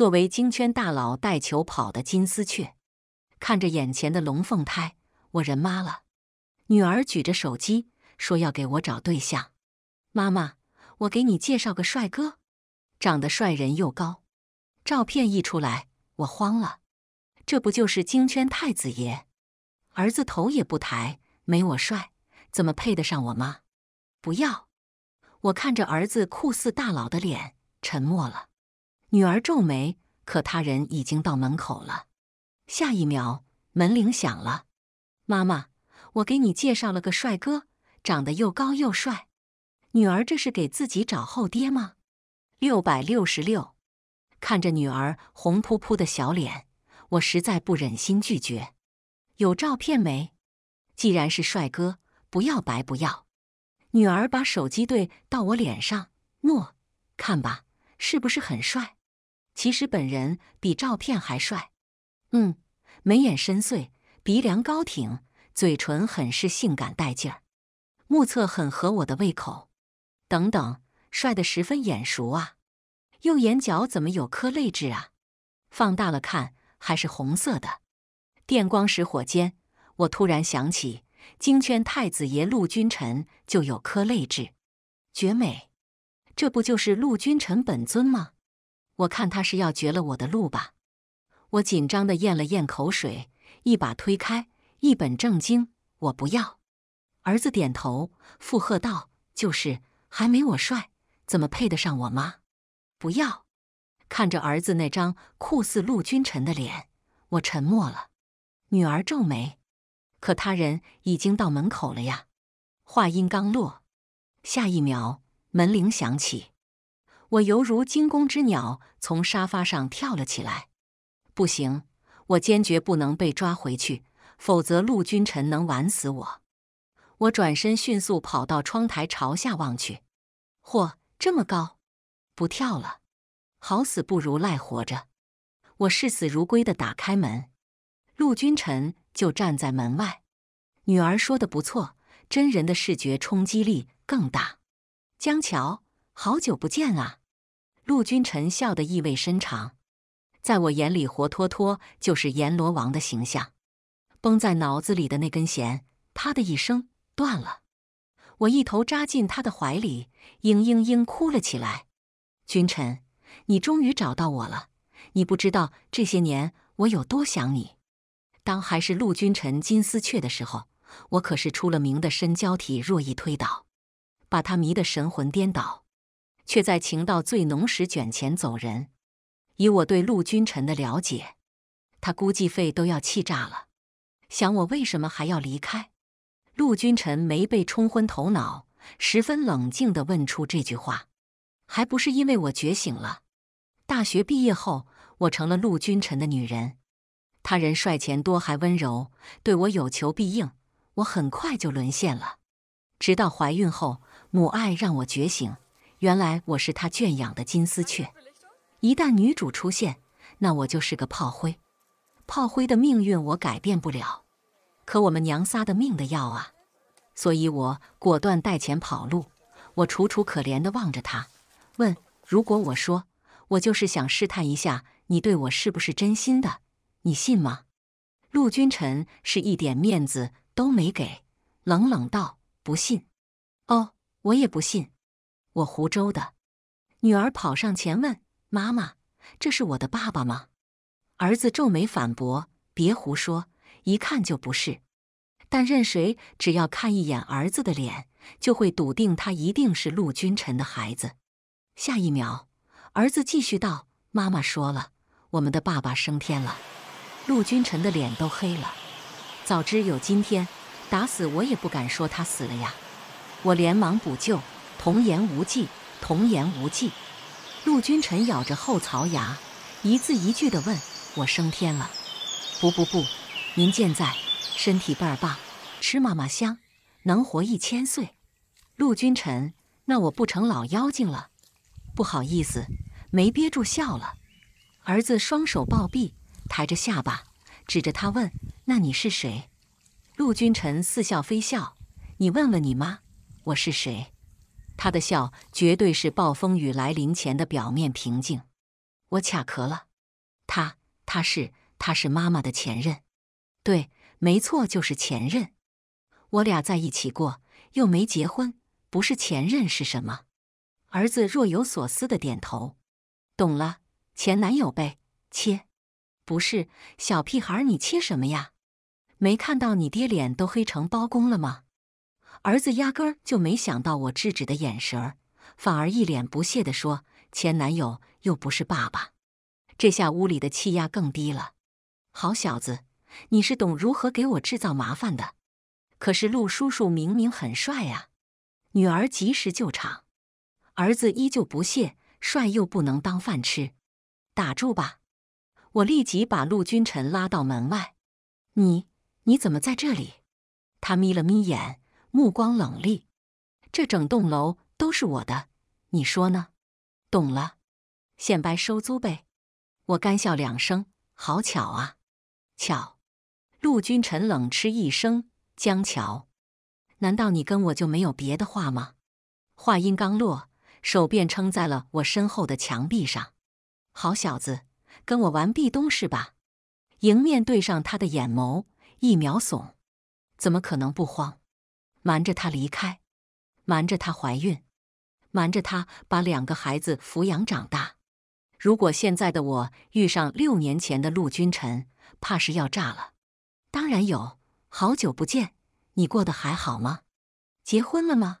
作为京圈大佬带球跑的金丝雀，看着眼前的龙凤胎，我人妈了。女儿举着手机说要给我找对象，妈妈，我给你介绍个帅哥，长得帅，人又高。照片一出来，我慌了，这不就是京圈太子爷？儿子头也不抬，没我帅，怎么配得上我妈？不要！我看着儿子酷似大佬的脸，沉默了。女儿皱眉，可他人已经到门口了。下一秒，门铃响了。妈妈，我给你介绍了个帅哥，长得又高又帅。女儿这是给自己找后爹吗？六百六十六。看着女儿红扑扑的小脸，我实在不忍心拒绝。有照片没？既然是帅哥，不要白不要。女儿把手机对到我脸上，诺，看吧，是不是很帅？其实本人比照片还帅，嗯，眉眼深邃，鼻梁高挺，嘴唇很是性感带劲儿，目测很合我的胃口。等等，帅的十分眼熟啊！右眼角怎么有颗泪痣啊？放大了看还是红色的。电光石火间，我突然想起京圈太子爷陆君臣就有颗泪痣，绝美！这不就是陆君臣本尊吗？我看他是要绝了我的路吧，我紧张的咽了咽口水，一把推开，一本正经：“我不要。”儿子点头附和道：“就是，还没我帅，怎么配得上我妈？”不要！看着儿子那张酷似陆君臣的脸，我沉默了。女儿皱眉，可他人已经到门口了呀。话音刚落，下一秒门铃响起。我犹如惊弓之鸟，从沙发上跳了起来。不行，我坚决不能被抓回去，否则陆君臣能玩死我。我转身迅速跑到窗台，朝下望去。嚯，这么高！不跳了，好死不如赖活着。我视死如归地打开门，陆君臣就站在门外。女儿说的不错，真人的视觉冲击力更大。江桥，好久不见啊！陆君臣笑得意味深长，在我眼里活脱脱就是阎罗王的形象。绷在脑子里的那根弦，啪的一声断了。我一头扎进他的怀里，嘤嘤嘤哭了起来。君臣，你终于找到我了！你不知道这些年我有多想你。当还是陆君臣金丝雀的时候，我可是出了名的身娇体弱易推倒，把他迷得神魂颠倒。却在情到最浓时卷钱走人。以我对陆君臣的了解，他估计肺都要气炸了。想我为什么还要离开？陆君臣没被冲昏头脑，十分冷静地问出这句话：“还不是因为我觉醒了。”大学毕业后，我成了陆君臣的女人。他人帅、钱多，还温柔，对我有求必应。我很快就沦陷了。直到怀孕后，母爱让我觉醒。原来我是他圈养的金丝雀，一旦女主出现，那我就是个炮灰。炮灰的命运我改变不了，可我们娘仨的命得要啊！所以我果断带钱跑路。我楚楚可怜地望着他，问：“如果我说我就是想试探一下你对我是不是真心的，你信吗？”陆君臣是一点面子都没给，冷冷道：“不信。”“哦，我也不信。”我湖州的，女儿跑上前问妈妈：“这是我的爸爸吗？”儿子皱眉反驳：“别胡说，一看就不是。”但任谁只要看一眼儿子的脸，就会笃定他一定是陆君臣的孩子。下一秒，儿子继续道：“妈妈说了，我们的爸爸升天了。”陆君臣的脸都黑了。早知有今天，打死我也不敢说他死了呀！我连忙补救。童言无忌，童言无忌。陆君臣咬着后槽牙，一字一句地问：“我升天了？不不不，您健在，身体倍儿棒，吃嘛嘛香，能活一千岁。陆君臣，那我不成老妖精了？不好意思，没憋住笑了。儿子双手抱臂，抬着下巴，指着他问：“那你是谁？”陆君臣似笑非笑：“你问问你妈，我是谁。”他的笑绝对是暴风雨来临前的表面平静。我卡壳了。他，他是，他是妈妈的前任。对，没错，就是前任。我俩在一起过，又没结婚，不是前任是什么？儿子若有所思的点头，懂了，前男友呗。切，不是小屁孩，你切什么呀？没看到你爹脸都黑成包公了吗？儿子压根儿就没想到我制止的眼神儿，反而一脸不屑地说：“前男友又不是爸爸。”这下屋里的气压更低了。好小子，你是懂如何给我制造麻烦的。可是陆叔叔明明很帅啊！女儿及时救场，儿子依旧不屑。帅又不能当饭吃。打住吧！我立即把陆君臣拉到门外。你你怎么在这里？他眯了眯眼。目光冷厉，这整栋楼都是我的，你说呢？懂了，显摆收租呗。我干笑两声，好巧啊！巧。陆君臣冷嗤一声：“江桥，难道你跟我就没有别的话吗？”话音刚落，手便撑在了我身后的墙壁上。好小子，跟我玩壁咚是吧？迎面对上他的眼眸，一秒怂。怎么可能不慌？瞒着她离开，瞒着她怀孕，瞒着她把两个孩子抚养长大。如果现在的我遇上六年前的陆君臣，怕是要炸了。当然有，好久不见，你过得还好吗？结婚了吗？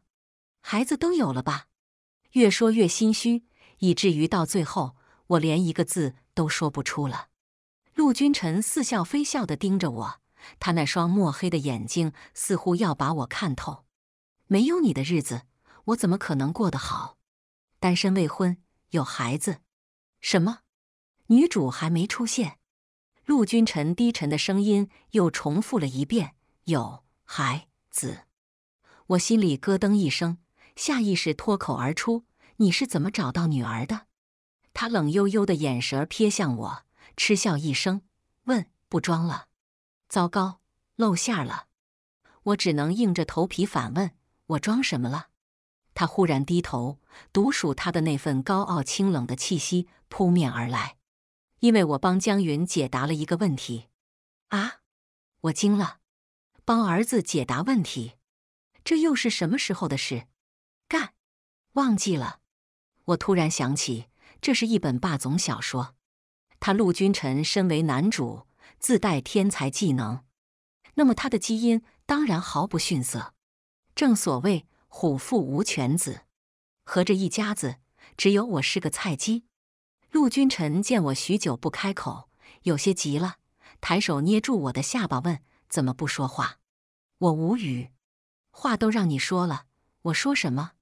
孩子都有了吧？越说越心虚，以至于到最后，我连一个字都说不出了。陆君臣似笑非笑的盯着我。他那双墨黑的眼睛似乎要把我看透。没有你的日子，我怎么可能过得好？单身未婚，有孩子？什么？女主还没出现。陆君臣低沉的声音又重复了一遍：“有孩子。”我心里咯噔一声，下意识脱口而出：“你是怎么找到女儿的？”他冷悠悠的眼神瞥向我，嗤笑一声，问：“不装了？”糟糕，露馅儿了！我只能硬着头皮反问：“我装什么了？”他忽然低头，独属他的那份高傲清冷的气息扑面而来。因为我帮江云解答了一个问题啊！我惊了，帮儿子解答问题，这又是什么时候的事？干，忘记了。我突然想起，这是一本霸总小说，他陆君臣身为男主。自带天才技能，那么他的基因当然毫不逊色。正所谓虎父无犬子，合着一家子只有我是个菜鸡。陆君臣见我许久不开口，有些急了，抬手捏住我的下巴问：“怎么不说话？”我无语，话都让你说了，我说什么？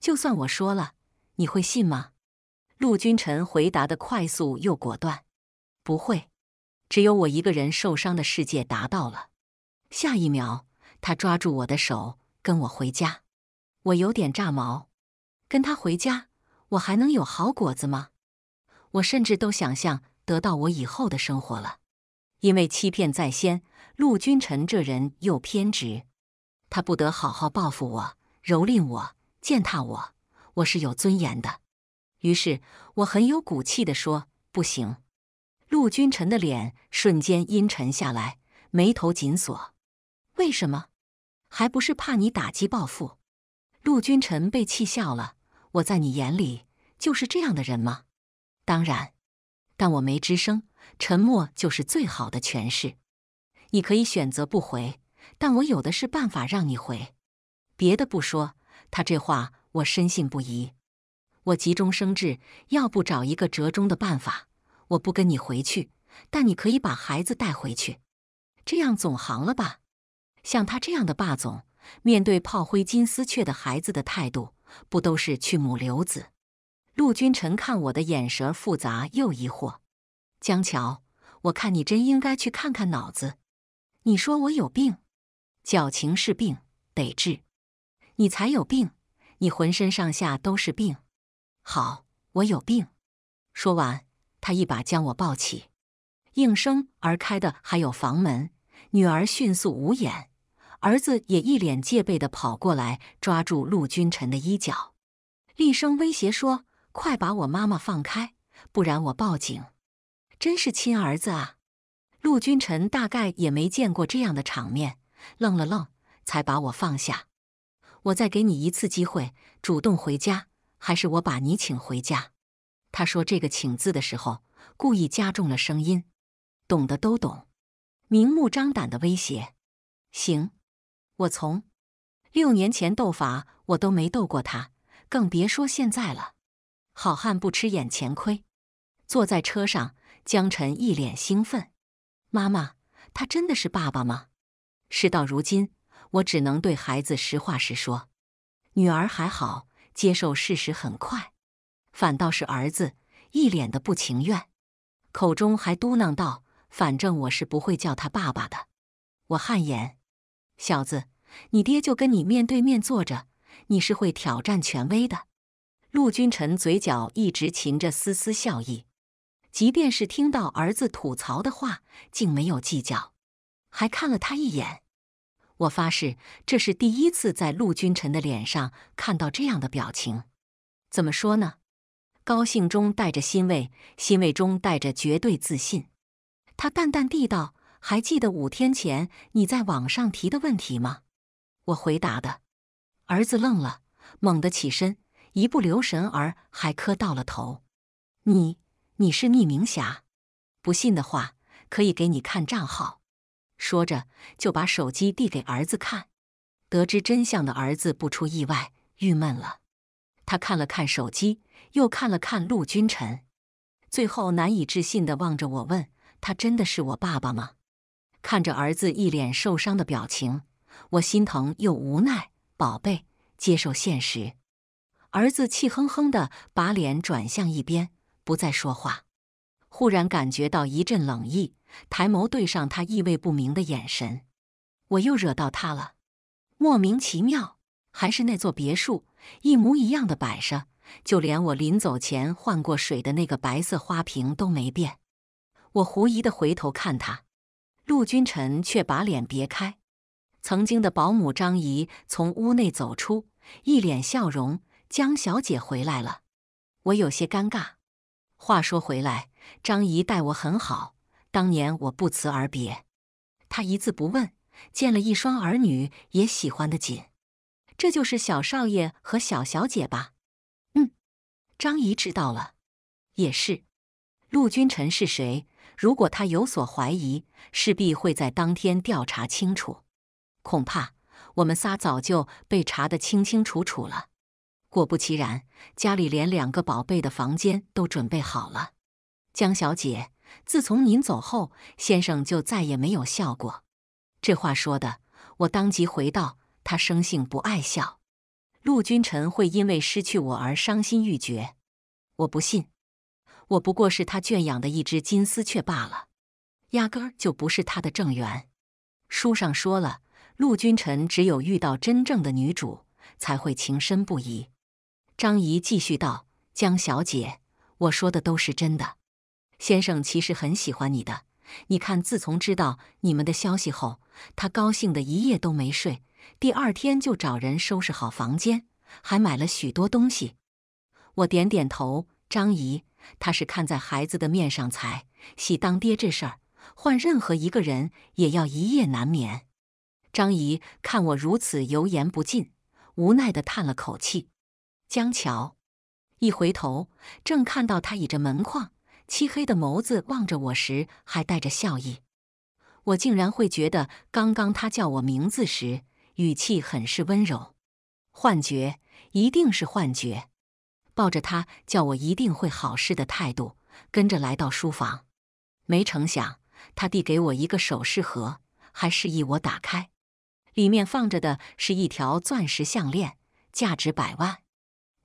就算我说了，你会信吗？陆君臣回答的快速又果断：“不会。”只有我一个人受伤的世界达到了。下一秒，他抓住我的手，跟我回家。我有点炸毛，跟他回家，我还能有好果子吗？我甚至都想象得到我以后的生活了。因为欺骗在先，陆君臣这人又偏执，他不得好好报复我，蹂躏我，践踏我。我是有尊严的。于是我很有骨气的说：“不行。”陆君臣的脸瞬间阴沉下来，眉头紧锁。为什么？还不是怕你打击报复？陆君臣被气笑了。我在你眼里就是这样的人吗？当然，但我没吱声。沉默就是最好的诠释。你可以选择不回，但我有的是办法让你回。别的不说，他这话我深信不疑。我急中生智，要不找一个折中的办法。我不跟你回去，但你可以把孩子带回去，这样总行了吧？像他这样的霸总，面对炮灰金丝雀的孩子的态度，不都是去母留子？陆君臣看我的眼神复杂又疑惑。江桥，我看你真应该去看看脑子。你说我有病？矫情是病，得治。你才有病，你浑身上下都是病。好，我有病。说完。他一把将我抱起，应声而开的还有房门。女儿迅速捂眼，儿子也一脸戒备的跑过来，抓住陆君臣的衣角，厉声威胁说：“快把我妈妈放开，不然我报警！”真是亲儿子啊！陆君臣大概也没见过这样的场面，愣了愣，才把我放下。我再给你一次机会，主动回家，还是我把你请回家？他说这个“请”字的时候，故意加重了声音，懂的都懂，明目张胆的威胁。行，我从六年前斗法，我都没斗过他，更别说现在了。好汉不吃眼前亏。坐在车上，江晨一脸兴奋。妈妈，他真的是爸爸吗？事到如今，我只能对孩子实话实说。女儿还好，接受事实很快。反倒是儿子一脸的不情愿，口中还嘟囔道：“反正我是不会叫他爸爸的。”我汗颜，小子，你爹就跟你面对面坐着，你是会挑战权威的。陆君臣嘴角一直噙着丝丝笑意，即便是听到儿子吐槽的话，竟没有计较，还看了他一眼。我发誓，这是第一次在陆君臣的脸上看到这样的表情。怎么说呢？高兴中带着欣慰，欣慰中带着绝对自信。他淡淡地道：“还记得五天前你在网上提的问题吗？”我回答的。儿子愣了，猛地起身，一不留神儿还磕到了头。“你，你是匿名侠？不信的话，可以给你看账号。”说着，就把手机递给儿子看。得知真相的儿子不出意外，郁闷了。他看了看手机。又看了看陆君臣，最后难以置信地望着我，问他：“真的是我爸爸吗？”看着儿子一脸受伤的表情，我心疼又无奈：“宝贝，接受现实。”儿子气哼哼地把脸转向一边，不再说话。忽然感觉到一阵冷意，抬眸对上他意味不明的眼神，我又惹到他了。莫名其妙，还是那座别墅，一模一样的摆设。就连我临走前换过水的那个白色花瓶都没变，我狐疑的回头看他，陆君臣却把脸别开。曾经的保姆张姨从屋内走出，一脸笑容：“江小姐回来了。”我有些尴尬。话说回来，张姨待我很好，当年我不辞而别，她一字不问，见了一双儿女也喜欢的紧。这就是小少爷和小小姐吧。张仪知道了，也是。陆君臣是谁？如果他有所怀疑，势必会在当天调查清楚。恐怕我们仨早就被查得清清楚楚了。果不其然，家里连两个宝贝的房间都准备好了。江小姐，自从您走后，先生就再也没有笑过。这话说的，我当即回道：他生性不爱笑。陆君臣会因为失去我而伤心欲绝，我不信。我不过是他圈养的一只金丝雀罢了，压根儿就不是他的正缘。书上说了，陆君臣只有遇到真正的女主才会情深不移。张仪继续道：“江小姐，我说的都是真的。先生其实很喜欢你的，你看，自从知道你们的消息后，他高兴的一夜都没睡。”第二天就找人收拾好房间，还买了许多东西。我点点头，张姨，她是看在孩子的面上才喜当爹这事儿，换任何一个人也要一夜难眠。张姨看我如此油盐不进，无奈的叹了口气。江桥一回头，正看到他倚着门框，漆黑的眸子望着我时，还带着笑意。我竟然会觉得，刚刚他叫我名字时。语气很是温柔，幻觉一定是幻觉。抱着他，叫我一定会好事的态度，跟着来到书房。没成想，他递给我一个首饰盒，还示意我打开。里面放着的是一条钻石项链，价值百万。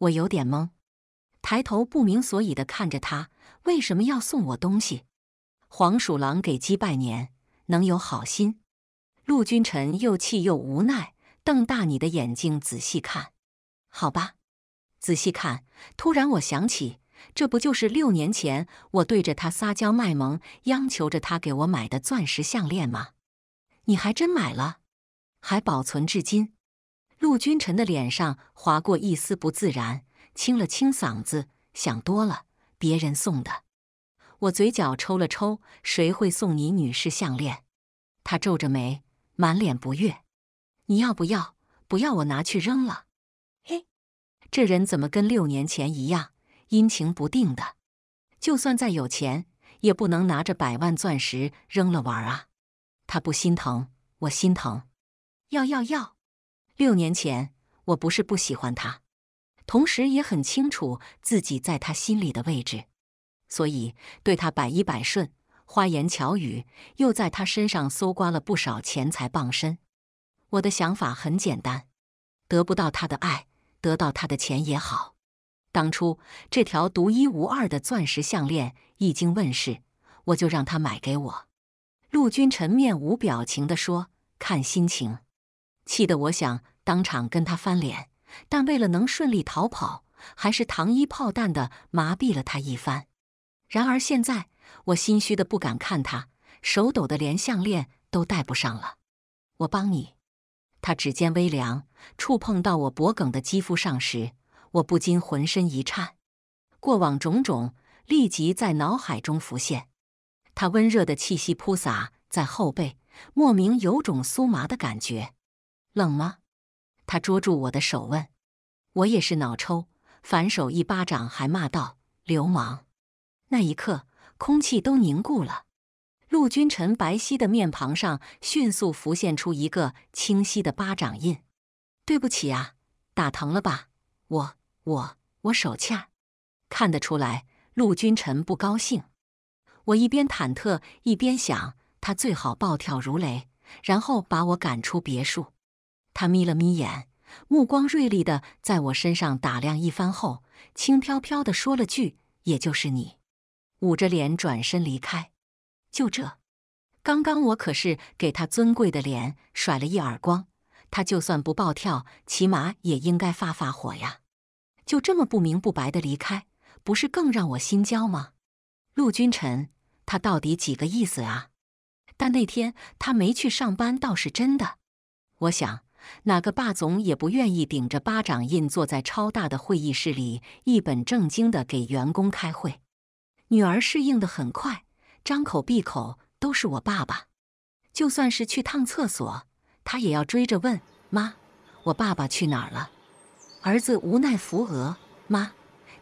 我有点懵，抬头不明所以的看着他，为什么要送我东西？黄鼠狼给鸡拜年，能有好心？陆君臣又气又无奈，瞪大你的眼睛，仔细看，好吧，仔细看。突然，我想起，这不就是六年前我对着他撒娇卖萌，央求着他给我买的钻石项链吗？你还真买了，还保存至今。陆君臣的脸上划过一丝不自然，清了清嗓子，想多了，别人送的。我嘴角抽了抽，谁会送你女士项链？他皱着眉。满脸不悦，你要不要？不要我拿去扔了。嘿，这人怎么跟六年前一样，阴晴不定的？就算再有钱，也不能拿着百万钻石扔了玩啊！他不心疼，我心疼。要要要！六年前我不是不喜欢他，同时也很清楚自己在他心里的位置，所以对他百依百顺。花言巧语，又在他身上搜刮了不少钱财傍身。我的想法很简单，得不到他的爱，得到他的钱也好。当初这条独一无二的钻石项链一经问世，我就让他买给我。陆君臣面无表情地说：“看心情。”气得我想当场跟他翻脸，但为了能顺利逃跑，还是糖衣炮弹的麻痹了他一番。然而现在。我心虚的不敢看他，手抖的连项链都戴不上了。我帮你，他指尖微凉，触碰到我脖梗的肌肤上时，我不禁浑身一颤。过往种种立即在脑海中浮现，他温热的气息扑洒在后背，莫名有种酥麻的感觉。冷吗？他捉住我的手问。我也是脑抽，反手一巴掌，还骂道：“流氓！”那一刻。空气都凝固了，陆君臣白皙的面庞上迅速浮现出一个清晰的巴掌印。对不起啊，打疼了吧？我我我手欠。看得出来，陆君臣不高兴。我一边忐忑一边想，他最好暴跳如雷，然后把我赶出别墅。他眯了眯眼，目光锐利的在我身上打量一番后，轻飘飘的说了句：“也就是你。”捂着脸转身离开，就这，刚刚我可是给他尊贵的脸甩了一耳光，他就算不暴跳，起码也应该发发火呀。就这么不明不白的离开，不是更让我心焦吗？陆君臣，他到底几个意思啊？但那天他没去上班倒是真的。我想，哪个霸总也不愿意顶着巴掌印坐在超大的会议室里，一本正经的给员工开会。女儿适应得很快，张口闭口都是我爸爸。就算是去趟厕所，他也要追着问妈：“我爸爸去哪儿了？”儿子无奈扶额：“妈，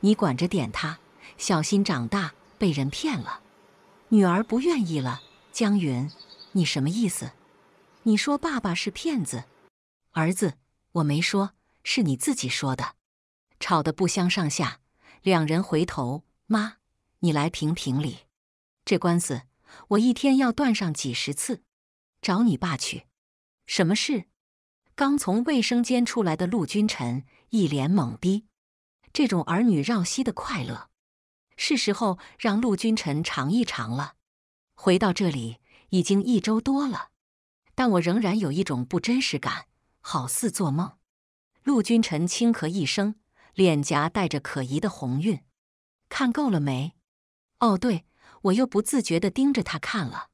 你管着点他，小心长大被人骗了。”女儿不愿意了：“江云，你什么意思？你说爸爸是骗子？”儿子：“我没说，是你自己说的。”吵得不相上下，两人回头：“妈。”你来评评理，这官司我一天要断上几十次，找你爸去。什么事？刚从卫生间出来的陆君臣一脸懵逼。这种儿女绕膝的快乐，是时候让陆君臣尝一尝了。回到这里已经一周多了，但我仍然有一种不真实感，好似做梦。陆君臣轻咳一声，脸颊带着可疑的红晕。看够了没？哦，对，我又不自觉地盯着他看了，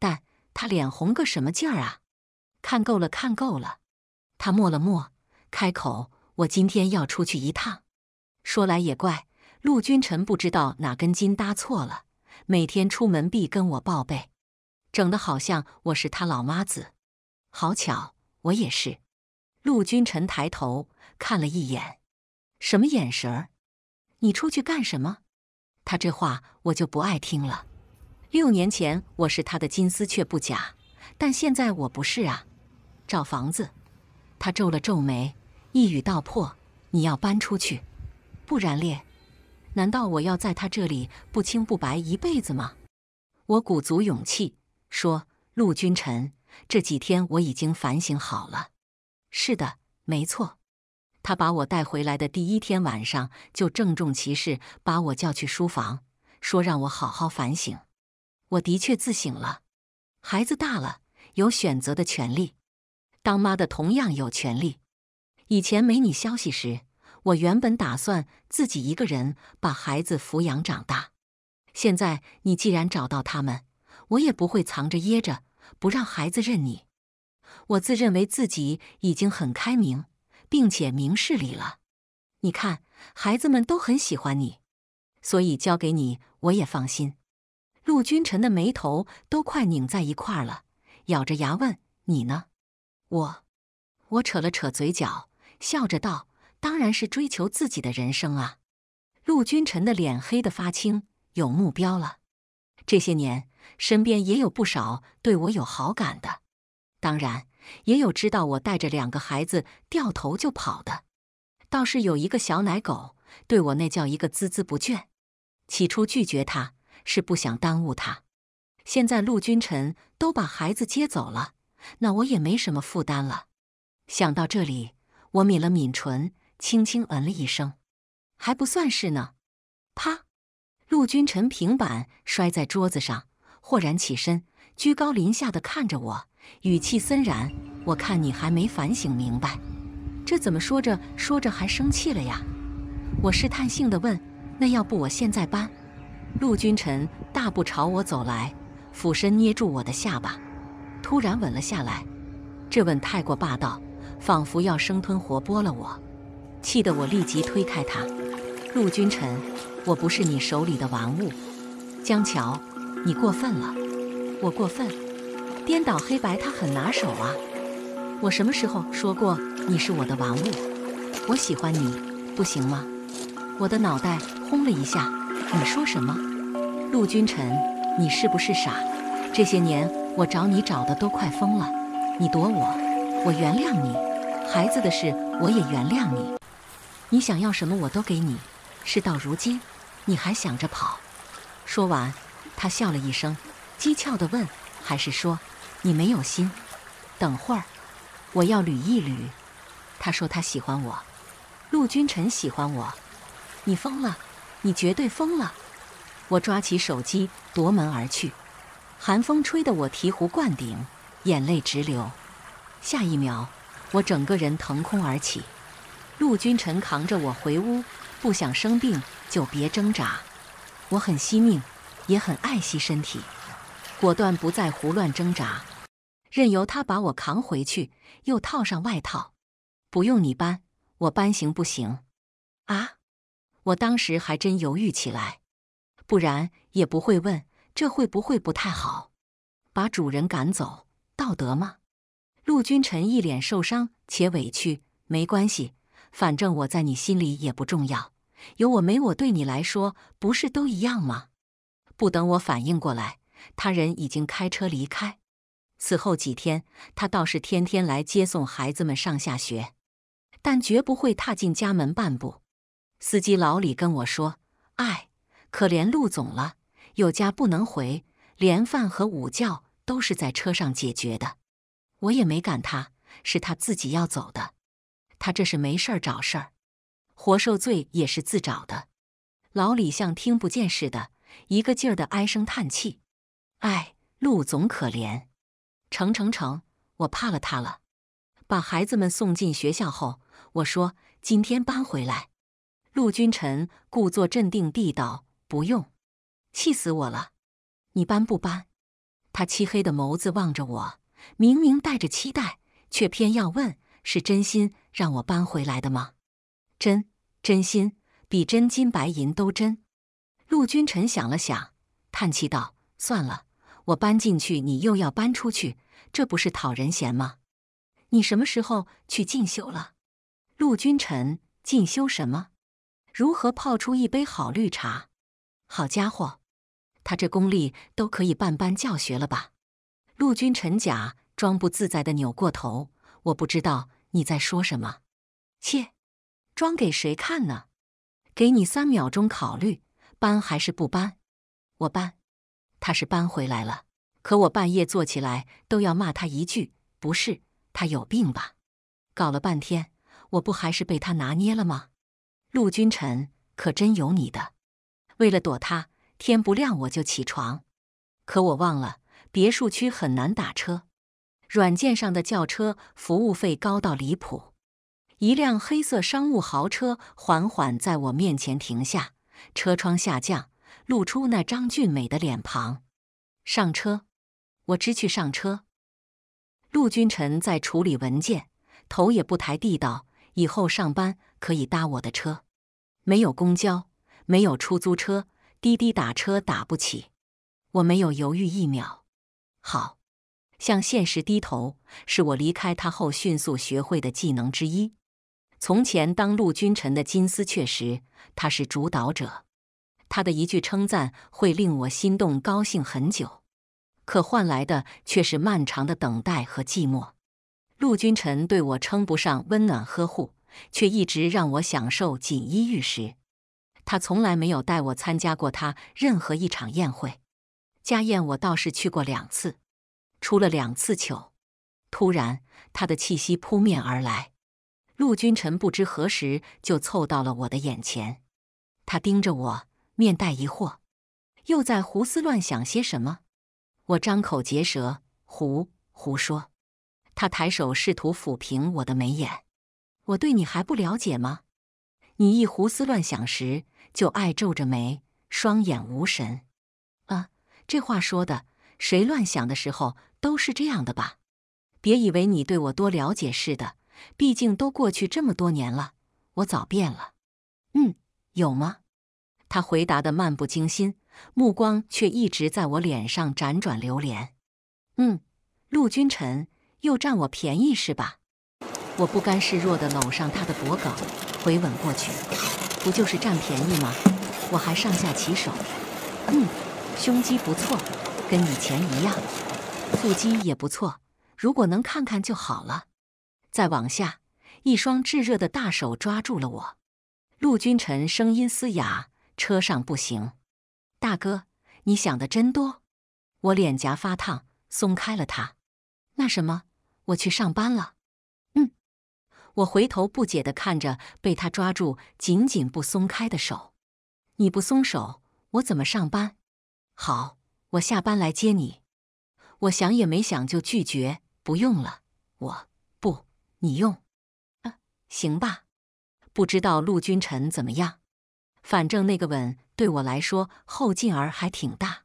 但他脸红个什么劲儿啊？看够了，看够了。他默了默，开口：“我今天要出去一趟。”说来也怪，陆君臣不知道哪根筋搭错了，每天出门必跟我报备，整得好像我是他老妈子。好巧，我也是。陆君臣抬头看了一眼，什么眼神儿？你出去干什么？他这话我就不爱听了。六年前我是他的金丝雀不假，但现在我不是啊。找房子，他皱了皱眉，一语道破：“你要搬出去，不然咧，难道我要在他这里不清不白一辈子吗？”我鼓足勇气说：“陆君臣，这几天我已经反省好了。是的，没错。”他把我带回来的第一天晚上，就郑重其事把我叫去书房，说让我好好反省。我的确自省了。孩子大了，有选择的权利，当妈的同样有权利。以前没你消息时，我原本打算自己一个人把孩子抚养长大。现在你既然找到他们，我也不会藏着掖着，不让孩子认你。我自认为自己已经很开明。并且明事理了，你看，孩子们都很喜欢你，所以交给你我也放心。陆君臣的眉头都快拧在一块儿了，咬着牙问：“你呢？”“我。”我扯了扯嘴角，笑着道：“当然是追求自己的人生啊。”陆君臣的脸黑的发青，有目标了。这些年，身边也有不少对我有好感的，当然。也有知道我带着两个孩子掉头就跑的，倒是有一个小奶狗对我那叫一个孜孜不倦。起初拒绝他是不想耽误他，现在陆君臣都把孩子接走了，那我也没什么负担了。想到这里，我抿了抿唇，轻轻嗯了一声，还不算是呢。啪！陆君臣平板摔在桌子上，豁然起身，居高临下的看着我。语气森然，我看你还没反省明白，这怎么说着说着还生气了呀？我试探性地问：“那要不我现在搬？”陆君臣大步朝我走来，俯身捏住我的下巴，突然吻了下来。这吻太过霸道，仿佛要生吞活剥了我，气得我立即推开他。陆君臣，我不是你手里的玩物。江桥，你过分了，我过分。颠倒黑白，他很拿手啊！我什么时候说过你是我的玩物？我喜欢你，不行吗？我的脑袋轰了一下，你说什么？陆君臣，你是不是傻？这些年我找你找的都快疯了，你躲我，我原谅你，孩子的事我也原谅你，你想要什么我都给你。事到如今，你还想着跑？说完，他笑了一声，讥诮地问：“还是说？”你没有心，等会儿，我要捋一捋。他说他喜欢我，陆君臣喜欢我，你疯了，你绝对疯了！我抓起手机，夺门而去。寒风吹得我醍醐灌顶，眼泪直流。下一秒，我整个人腾空而起。陆君臣扛着我回屋，不想生病就别挣扎。我很惜命，也很爱惜身体，果断不再胡乱挣扎。任由他把我扛回去，又套上外套，不用你搬，我搬行不行？啊！我当时还真犹豫起来，不然也不会问，这会不会不太好？把主人赶走，道德吗？陆君臣一脸受伤且委屈。没关系，反正我在你心里也不重要，有我没我对你来说不是都一样吗？不等我反应过来，他人已经开车离开。此后几天，他倒是天天来接送孩子们上下学，但绝不会踏进家门半步。司机老李跟我说：“哎，可怜陆总了，有家不能回，连饭和午觉都是在车上解决的。我也没赶他，是他自己要走的。他这是没事儿找事儿，活受罪也是自找的。”老李像听不见似的，一个劲儿的唉声叹气：“哎，陆总可怜。”成成成！我怕了他了。把孩子们送进学校后，我说：“今天搬回来。”陆君臣故作镇定地道：“不用。”气死我了！你搬不搬？他漆黑的眸子望着我，明明带着期待，却偏要问：“是真心让我搬回来的吗？”真真心比真金白银都真。陆君臣想了想，叹气道：“算了，我搬进去，你又要搬出去。”这不是讨人嫌吗？你什么时候去进修了？陆君臣进修什么？如何泡出一杯好绿茶？好家伙，他这功力都可以办班教学了吧？陆君臣假装不自在的扭过头，我不知道你在说什么。切，装给谁看呢？给你三秒钟考虑，搬还是不搬？我搬，他是搬回来了。可我半夜坐起来都要骂他一句，不是他有病吧？搞了半天，我不还是被他拿捏了吗？陆君臣，可真有你的！为了躲他，天不亮我就起床。可我忘了，别墅区很难打车，软件上的叫车服务费高到离谱。一辆黑色商务豪车缓缓在我面前停下，车窗下降，露出那张俊美的脸庞。上车。我知去上车。陆君臣在处理文件，头也不抬地道：“以后上班可以搭我的车，没有公交，没有出租车，滴滴打车打不起。”我没有犹豫一秒，好，向现实低头是我离开他后迅速学会的技能之一。从前当陆君臣的金丝雀时，他是主导者，他的一句称赞会令我心动高兴很久。可换来的却是漫长的等待和寂寞。陆君臣对我称不上温暖呵护，却一直让我享受锦衣玉食。他从来没有带我参加过他任何一场宴会，家宴我倒是去过两次，出了两次糗。突然，他的气息扑面而来，陆君臣不知何时就凑到了我的眼前，他盯着我，面带疑惑，又在胡思乱想些什么？我张口结舌，胡胡说。他抬手试图抚平我的眉眼。我对你还不了解吗？你一胡思乱想时，就爱皱着眉，双眼无神。啊，这话说的，谁乱想的时候都是这样的吧？别以为你对我多了解似的，毕竟都过去这么多年了，我早变了。嗯，有吗？他回答的漫不经心。目光却一直在我脸上辗转流连。嗯，陆君臣又占我便宜是吧？我不甘示弱地搂上他的脖颈，回吻过去。不就是占便宜吗？我还上下其手。嗯，胸肌不错，跟以前一样。腹肌也不错，如果能看看就好了。再往下，一双炙热的大手抓住了我。陆君臣声音嘶哑：“车上不行。”大哥，你想的真多。我脸颊发烫，松开了他。那什么，我去上班了。嗯，我回头不解的看着被他抓住、紧紧不松开的手。你不松手，我怎么上班？好，我下班来接你。我想也没想就拒绝，不用了。我不，你用。啊，行吧。不知道陆君臣怎么样，反正那个吻。对我来说，后劲儿还挺大，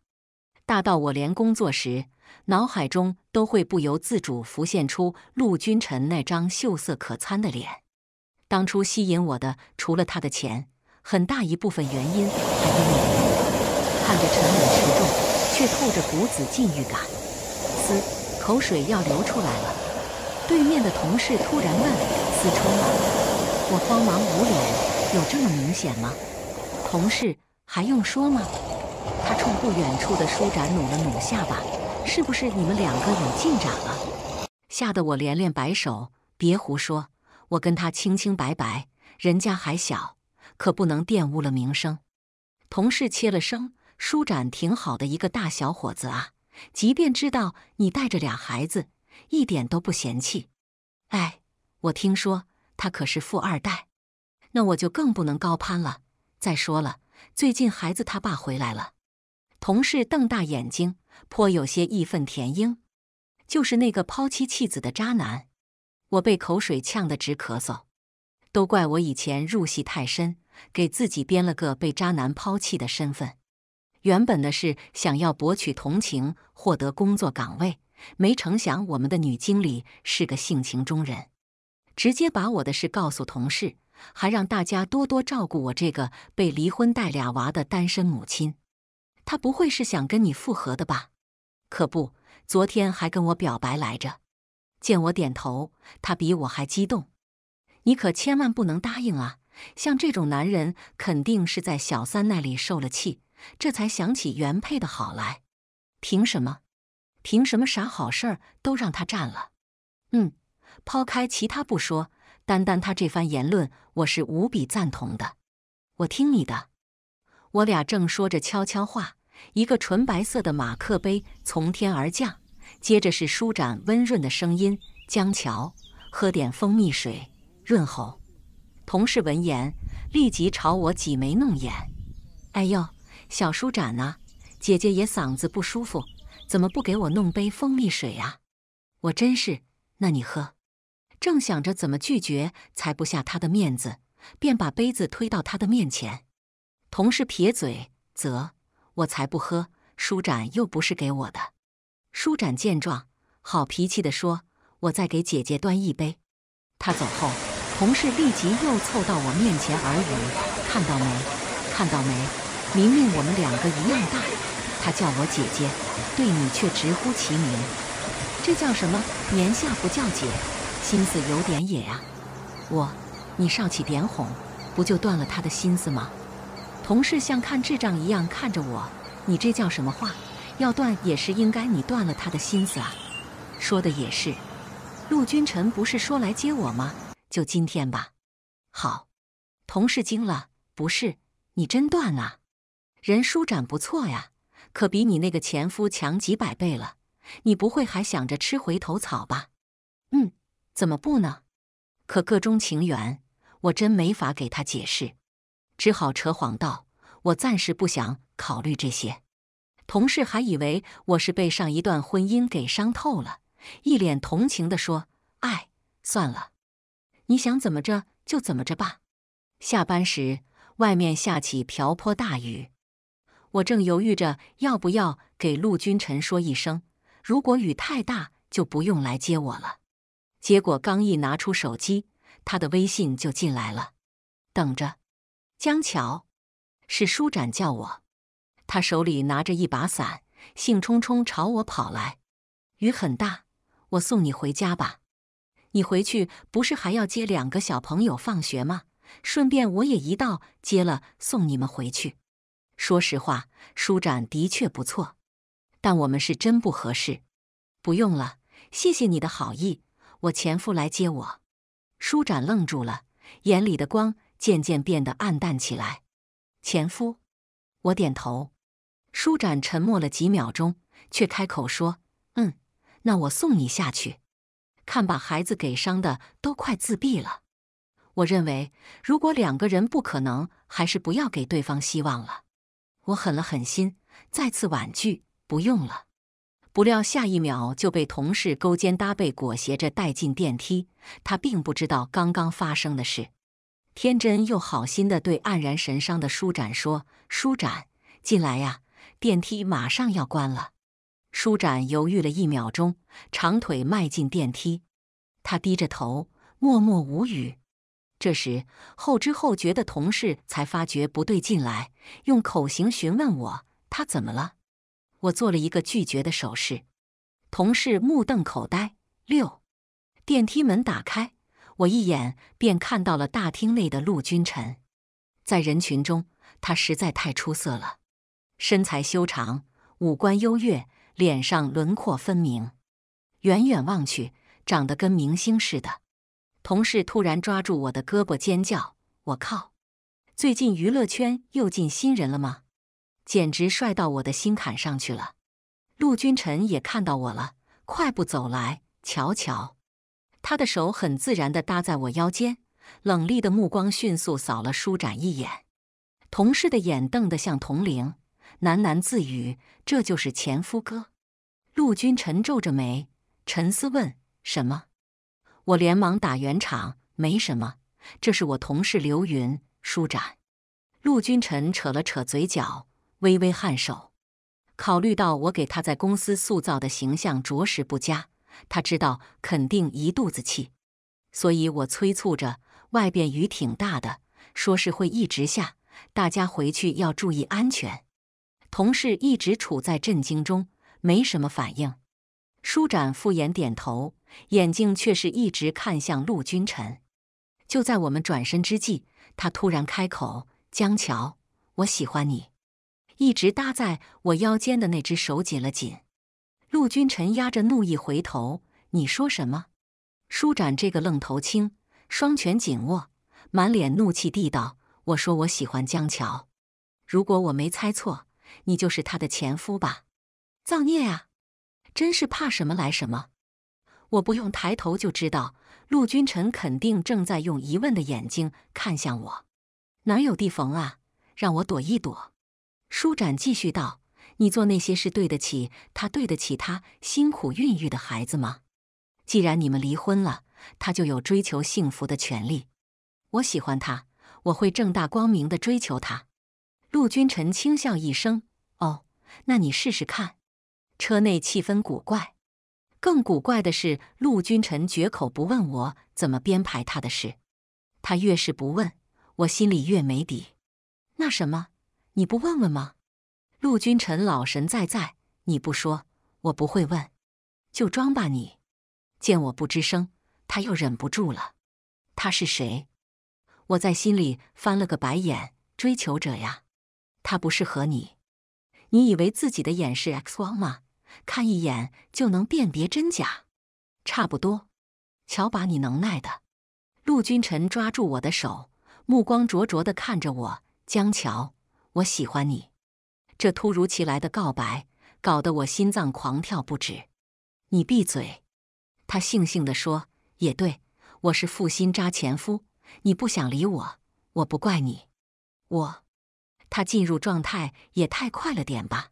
大到我连工作时脑海中都会不由自主浮现出陆君臣那张秀色可餐的脸。当初吸引我的，除了他的钱，很大一部分原因还因为看着沉稳持重，却透着股子禁欲感。嘶，口水要流出来了。对面的同事突然问：“思冲。”我慌忙捂脸，有这么明显吗？同事。还用说吗？他冲不远处的舒展努了努下巴：“是不是你们两个有进展了？”吓得我连连摆手：“别胡说，我跟他清清白白，人家还小，可不能玷污了名声。”同事切了声：“舒展挺好的一个大小伙子啊，即便知道你带着俩孩子，一点都不嫌弃。哎，我听说他可是富二代，那我就更不能高攀了。再说了。”最近孩子他爸回来了，同事瞪大眼睛，颇有些义愤填膺。就是那个抛妻弃子的渣男。我被口水呛得直咳嗽，都怪我以前入戏太深，给自己编了个被渣男抛弃的身份。原本的是想要博取同情，获得工作岗位，没成想我们的女经理是个性情中人，直接把我的事告诉同事。还让大家多多照顾我这个被离婚带俩娃的单身母亲。他不会是想跟你复合的吧？可不，昨天还跟我表白来着。见我点头，他比我还激动。你可千万不能答应啊！像这种男人，肯定是在小三那里受了气，这才想起原配的好来。凭什么？凭什么啥好事儿都让他占了？嗯，抛开其他不说。单单他这番言论，我是无比赞同的。我听你的。我俩正说着悄悄话，一个纯白色的马克杯从天而降，接着是舒展温润的声音：“江桥，喝点蜂蜜水，润喉。”同事闻言，立即朝我挤眉弄眼：“哎呦，小舒展呐，姐姐也嗓子不舒服，怎么不给我弄杯蜂蜜水啊？”我真是，那你喝。正想着怎么拒绝，才不下他的面子，便把杯子推到他的面前。同事撇嘴：“啧，我才不喝，舒展又不是给我的。”舒展见状，好脾气地说：“我再给姐姐端一杯。”他走后，同事立即又凑到我面前耳语：“看到没？看到没？明明我们两个一样大，他叫我姐姐，对你却直呼其名，这叫什么？年下不叫姐。”心思有点野啊，我，你少起点哄，不就断了他的心思吗？同事像看智障一样看着我，你这叫什么话？要断也是应该，你断了他的心思啊。说的也是，陆君臣不是说来接我吗？就今天吧。好。同事惊了，不是，你真断了？人舒展不错呀，可比你那个前夫强几百倍了。你不会还想着吃回头草吧？怎么不呢？可各中情缘，我真没法给他解释，只好扯谎道：“我暂时不想考虑这些。”同事还以为我是被上一段婚姻给伤透了，一脸同情地说：“哎，算了，你想怎么着就怎么着吧。”下班时，外面下起瓢泼大雨，我正犹豫着要不要给陆君臣说一声，如果雨太大，就不用来接我了。结果刚一拿出手机，他的微信就进来了。等着，江桥，是舒展叫我。他手里拿着一把伞，兴冲冲朝我跑来。雨很大，我送你回家吧。你回去不是还要接两个小朋友放学吗？顺便我也一道接了送你们回去。说实话，舒展的确不错，但我们是真不合适。不用了，谢谢你的好意。我前夫来接我，舒展愣住了，眼里的光渐渐变得暗淡起来。前夫，我点头。舒展沉默了几秒钟，却开口说：“嗯，那我送你下去。看把孩子给伤的，都快自闭了。我认为，如果两个人不可能，还是不要给对方希望了。我狠了狠心，再次婉拒，不用了。”不料下一秒就被同事勾肩搭背、裹挟着带进电梯。他并不知道刚刚发生的事，天真又好心的对黯然神伤的舒展说：“舒展，进来呀，电梯马上要关了。”舒展犹豫了一秒钟，长腿迈进电梯，他低着头，默默无语。这时后知后觉的同事才发觉不对劲，来用口型询问我：“他怎么了？”我做了一个拒绝的手势，同事目瞪口呆。六，电梯门打开，我一眼便看到了大厅内的陆君臣，在人群中，他实在太出色了，身材修长，五官优越，脸上轮廓分明，远远望去，长得跟明星似的。同事突然抓住我的胳膊尖叫：“我靠，最近娱乐圈又进新人了吗？”简直帅到我的心坎上去了。陆君臣也看到我了，快步走来，瞧瞧。他的手很自然地搭在我腰间，冷厉的目光迅速扫了舒展一眼。同事的眼瞪得像铜铃，喃喃自语：“这就是前夫哥。”陆君臣皱着眉，沉思问：“什么？”我连忙打圆场：“没什么，这是我同事刘云。”舒展。陆君臣扯了扯嘴角。微微颔首，考虑到我给他在公司塑造的形象着实不佳，他知道肯定一肚子气，所以我催促着：“外边雨挺大的，说是会一直下，大家回去要注意安全。”同事一直处在震惊中，没什么反应。舒展敷衍点头，眼睛却是一直看向陆君臣。就在我们转身之际，他突然开口：“江桥，我喜欢你。”一直搭在我腰间的那只手紧了紧，陆君臣压着怒意回头：“你说什么？”舒展这个愣头青，双拳紧握，满脸怒气地道：“我说我喜欢江桥。如果我没猜错，你就是他的前夫吧？造孽啊！真是怕什么来什么。我不用抬头就知道，陆君臣肯定正在用疑问的眼睛看向我。哪有地缝啊？让我躲一躲。”舒展继续道：“你做那些事对得起他，对得起他辛苦孕育的孩子吗？既然你们离婚了，他就有追求幸福的权利。我喜欢他，我会正大光明的追求他。”陆君臣轻笑一声：“哦，那你试试看。”车内气氛古怪，更古怪的是，陆君臣绝口不问我怎么编排他的事。他越是不问，我心里越没底。那什么？你不问问吗？陆君臣老神在在，你不说，我不会问，就装吧。你见我不吱声，他又忍不住了。他是谁？我在心里翻了个白眼，追求者呀，他不适合你。你以为自己的眼是 X 光吗？看一眼就能辨别真假？差不多。瞧把你能耐的，陆君臣抓住我的手，目光灼灼的看着我，江桥。我喜欢你，这突如其来的告白搞得我心脏狂跳不止。你闭嘴，他悻悻地说。也对我是负心渣前夫，你不想理我，我不怪你。我他进入状态也太快了点吧。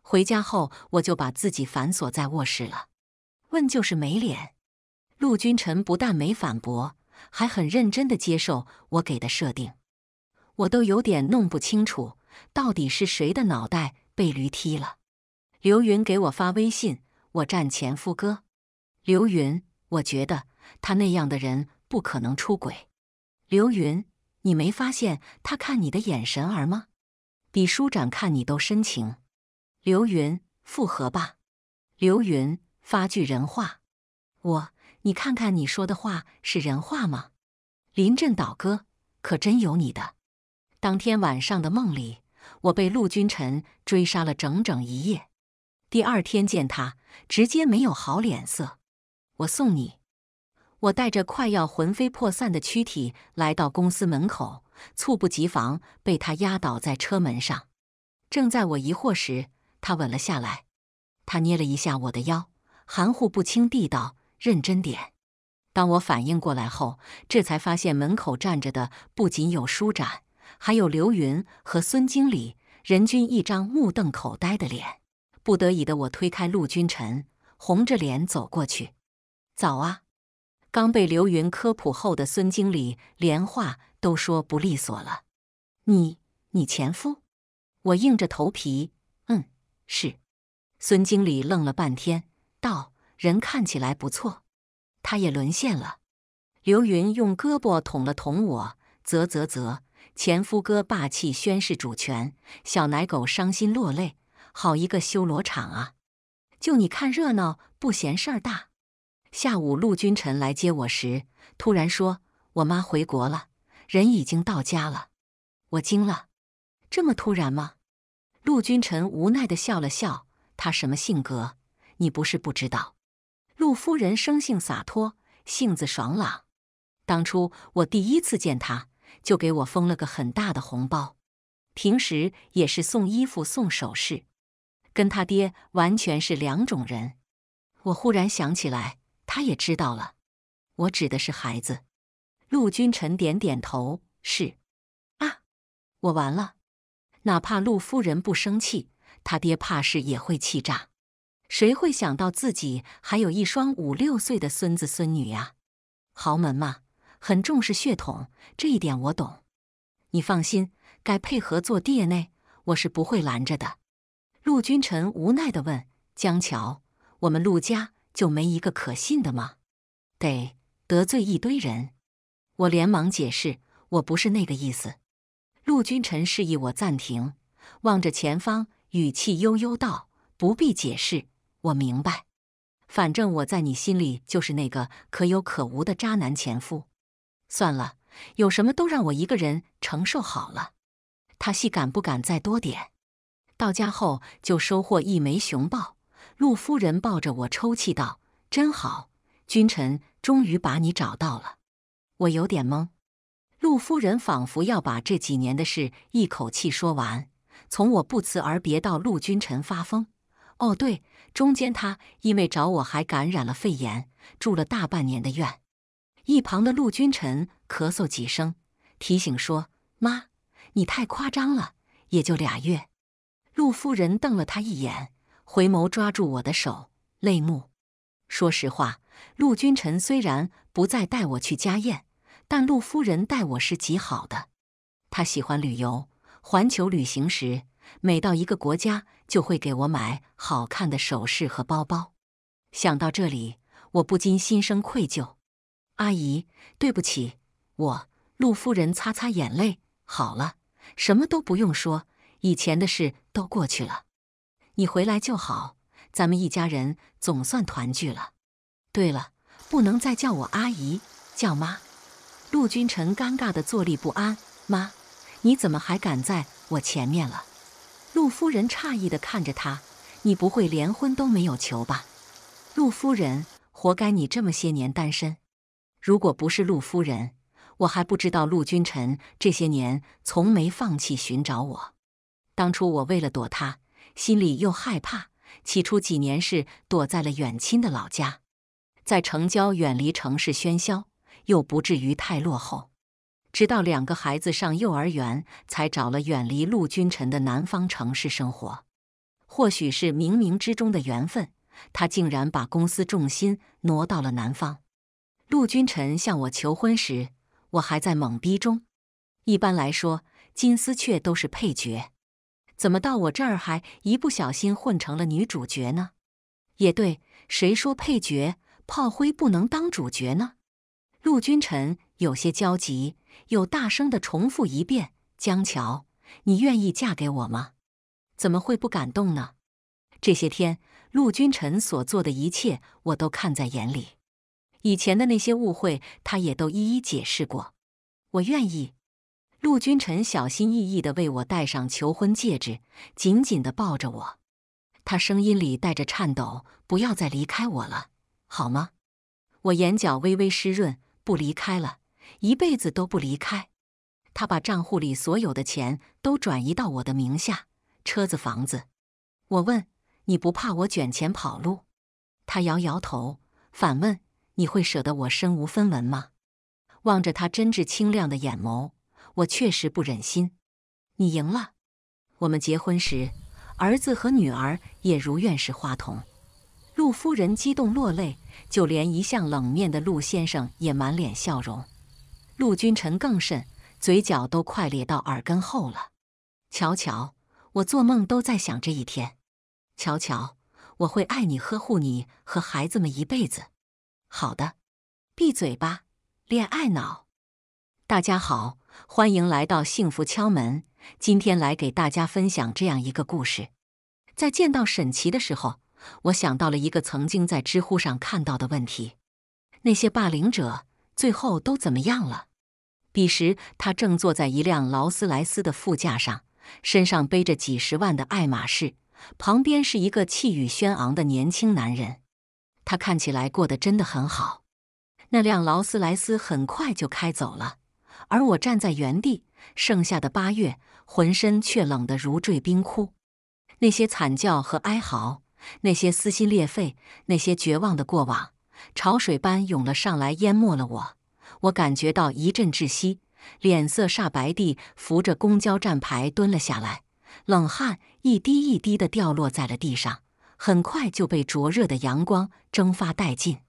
回家后我就把自己反锁在卧室了。问就是没脸。陆君臣不但没反驳，还很认真的接受我给的设定。我都有点弄不清楚，到底是谁的脑袋被驴踢了。刘云给我发微信，我站前夫哥。刘云，我觉得他那样的人不可能出轨。刘云，你没发现他看你的眼神儿吗？比舒展看你都深情。刘云，复合吧。刘云，发句人话。我，你看看你说的话是人话吗？临阵倒戈，可真有你的。当天晚上的梦里，我被陆君臣追杀了整整一夜。第二天见他，直接没有好脸色。我送你，我带着快要魂飞魄散的躯体来到公司门口，猝不及防被他压倒在车门上。正在我疑惑时，他稳了下来，他捏了一下我的腰，含糊不清地道：“认真点。”当我反应过来后，这才发现门口站着的不仅有舒展。还有刘云和孙经理，人均一张目瞪口呆的脸。不得已的我推开陆君臣，红着脸走过去。早啊！刚被刘云科普后的孙经理连话都说不利索了。你，你前夫？我硬着头皮，嗯，是。孙经理愣了半天，道：“人看起来不错，他也沦陷了。”刘云用胳膊捅了捅我，啧啧啧。前夫哥霸气宣誓主权，小奶狗伤心落泪，好一个修罗场啊！就你看热闹不嫌事儿大。下午陆君臣来接我时，突然说我妈回国了，人已经到家了，我惊了，这么突然吗？陆君臣无奈地笑了笑，他什么性格你不是不知道。陆夫人生性洒脱，性子爽朗。当初我第一次见他。就给我封了个很大的红包，平时也是送衣服送首饰，跟他爹完全是两种人。我忽然想起来，他也知道了。我指的是孩子。陆君臣点点头，是。啊，我完了！哪怕陆夫人不生气，他爹怕是也会气炸。谁会想到自己还有一双五六岁的孙子孙女呀？豪门嘛。很重视血统这一点，我懂。你放心，该配合做 DNA，我是不会拦着的。陆君臣无奈地问江桥：“我们陆家就没一个可信的吗？得得罪一堆人。”我连忙解释：“我不是那个意思。”陆君臣示意我暂停，望着前方，语气悠悠道：“不必解释，我明白。反正我在你心里就是那个可有可无的渣男前夫。”算了，有什么都让我一个人承受好了。他戏敢不敢再多点？到家后就收获一枚熊抱。陆夫人抱着我抽泣道：“真好，君臣终于把你找到了。”我有点懵。陆夫人仿佛要把这几年的事一口气说完，从我不辞而别到陆君臣发疯。哦，对，中间他因为找我还感染了肺炎，住了大半年的院。一旁的陆君臣咳嗽几声，提醒说：“妈，你太夸张了，也就俩月。”陆夫人瞪了他一眼，回眸抓住我的手，泪目。说实话，陆君臣虽然不再带我去家宴，但陆夫人待我是极好的。她喜欢旅游，环球旅行时，每到一个国家就会给我买好看的首饰和包包。想到这里，我不禁心生愧疚。阿姨，对不起，我陆夫人擦擦眼泪，好了，什么都不用说，以前的事都过去了，你回来就好，咱们一家人总算团聚了。对了，不能再叫我阿姨，叫妈。陆君臣尴尬的坐立不安，妈，你怎么还赶在我前面了？陆夫人诧异的看着他，你不会连婚都没有求吧？陆夫人，活该你这么些年单身。如果不是陆夫人，我还不知道陆君臣这些年从没放弃寻找我。当初我为了躲他，心里又害怕，起初几年是躲在了远亲的老家，在城郊远离城市喧嚣，又不至于太落后。直到两个孩子上幼儿园，才找了远离陆君臣的南方城市生活。或许是冥冥之中的缘分，他竟然把公司重心挪到了南方。陆君臣向我求婚时，我还在懵逼中。一般来说，金丝雀都是配角，怎么到我这儿还一不小心混成了女主角呢？也对，谁说配角炮灰不能当主角呢？陆君臣有些焦急，又大声地重复一遍：“江桥，你愿意嫁给我吗？”怎么会不感动呢？这些天，陆君臣所做的一切，我都看在眼里。以前的那些误会，他也都一一解释过。我愿意。陆君臣小心翼翼的为我戴上求婚戒指，紧紧的抱着我。他声音里带着颤抖：“不要再离开我了，好吗？”我眼角微微湿润：“不离开了，一辈子都不离开。”他把账户里所有的钱都转移到我的名下，车子、房子。我问：“你不怕我卷钱跑路？”他摇摇头，反问。你会舍得我身无分文吗？望着他真挚清亮的眼眸，我确实不忍心。你赢了，我们结婚时，儿子和女儿也如愿是花童。陆夫人激动落泪，就连一向冷面的陆先生也满脸笑容。陆君臣更甚，嘴角都快咧到耳根后了。乔乔，我做梦都在想这一天。乔乔，我会爱你、呵护你和孩子们一辈子。好的，闭嘴吧，恋爱脑！大家好，欢迎来到幸福敲门。今天来给大家分享这样一个故事。在见到沈琪的时候，我想到了一个曾经在知乎上看到的问题：那些霸凌者最后都怎么样了？彼时，他正坐在一辆劳斯莱斯的副驾上，身上背着几十万的爱马仕，旁边是一个气宇轩昂的年轻男人。他看起来过得真的很好，那辆劳斯莱斯很快就开走了，而我站在原地，剩下的八月，浑身却冷得如坠冰窟。那些惨叫和哀嚎，那些撕心裂肺，那些绝望的过往，潮水般涌了上来，淹没了我。我感觉到一阵窒息，脸色煞白地扶着公交站牌蹲了下来，冷汗一滴一滴地掉落在了地上。很快就被灼热的阳光蒸发殆尽，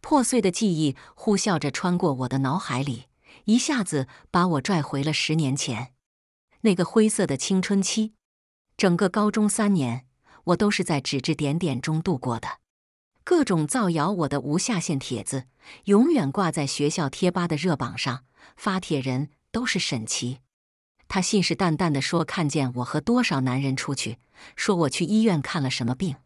破碎的记忆呼啸着穿过我的脑海里，一下子把我拽回了十年前那个灰色的青春期。整个高中三年，我都是在指指点点中度过的。各种造谣我的无下限帖子，永远挂在学校贴吧的热榜上，发帖人都是沈琦。他信誓旦旦地说：“看见我和多少男人出去？说我去医院看了什么病？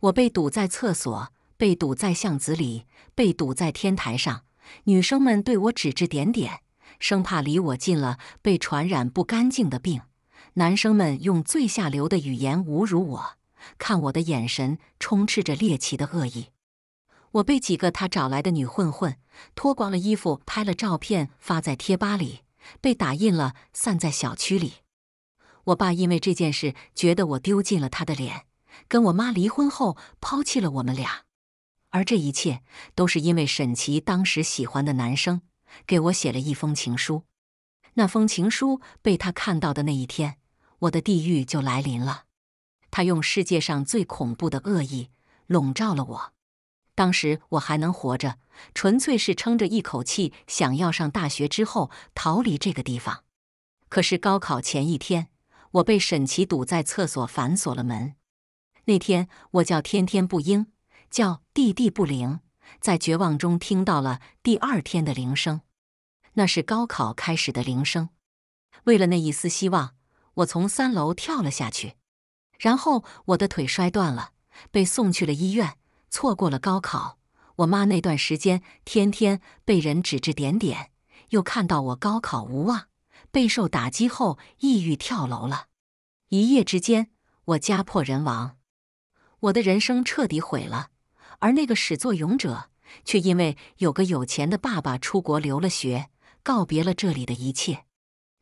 我被堵在厕所，被堵在巷子里，被堵在天台上。女生们对我指指点点，生怕离我近了被传染不干净的病。男生们用最下流的语言侮辱我，看我的眼神充斥着猎奇的恶意。我被几个他找来的女混混脱光了衣服，拍了照片发在贴吧里。”被打印了，散在小区里。我爸因为这件事觉得我丢尽了他的脸，跟我妈离婚后抛弃了我们俩。而这一切都是因为沈琦当时喜欢的男生给我写了一封情书。那封情书被他看到的那一天，我的地狱就来临了。他用世界上最恐怖的恶意笼罩了我。当时我还能活着，纯粹是撑着一口气，想要上大学之后逃离这个地方。可是高考前一天，我被沈琦堵在厕所，反锁了门。那天我叫天天不应，叫地地不灵，在绝望中听到了第二天的铃声，那是高考开始的铃声。为了那一丝希望，我从三楼跳了下去，然后我的腿摔断了，被送去了医院。错过了高考，我妈那段时间天天被人指指点点，又看到我高考无望，备受打击后抑郁跳楼了。一夜之间，我家破人亡，我的人生彻底毁了。而那个始作俑者，却因为有个有钱的爸爸出国留了学，告别了这里的一切。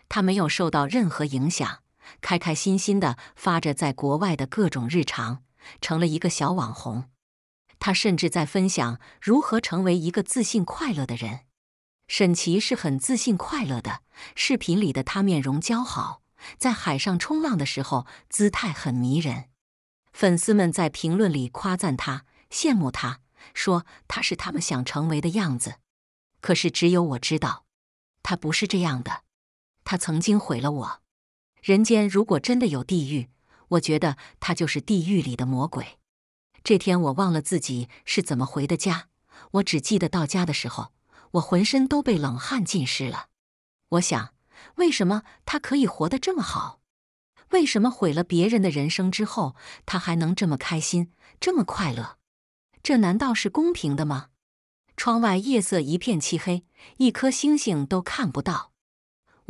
他没有受到任何影响，开开心心的发着在国外的各种日常，成了一个小网红。他甚至在分享如何成为一个自信快乐的人。沈琦是很自信快乐的，视频里的他面容姣好，在海上冲浪的时候姿态很迷人。粉丝们在评论里夸赞他，羡慕他，说他是他们想成为的样子。可是只有我知道，他不是这样的。他曾经毁了我。人间如果真的有地狱，我觉得他就是地狱里的魔鬼。这天我忘了自己是怎么回的家，我只记得到家的时候，我浑身都被冷汗浸湿了。我想，为什么他可以活得这么好？为什么毁了别人的人生之后，他还能这么开心，这么快乐？这难道是公平的吗？窗外夜色一片漆黑，一颗星星都看不到。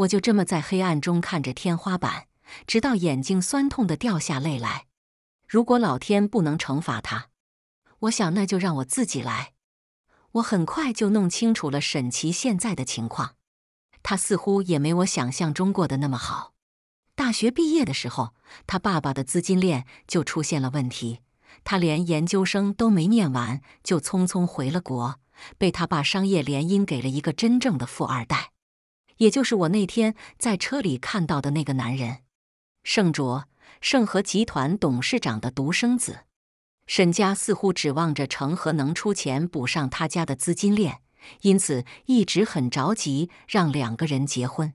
我就这么在黑暗中看着天花板，直到眼睛酸痛的掉下泪来。如果老天不能惩罚他，我想那就让我自己来。我很快就弄清楚了沈琦现在的情况，他似乎也没我想象中过得那么好。大学毕业的时候，他爸爸的资金链就出现了问题，他连研究生都没念完就匆匆回了国，被他爸商业联姻给了一个真正的富二代，也就是我那天在车里看到的那个男人盛卓。盛和集团董事长的独生子，沈家似乎指望着成和能出钱补上他家的资金链，因此一直很着急让两个人结婚。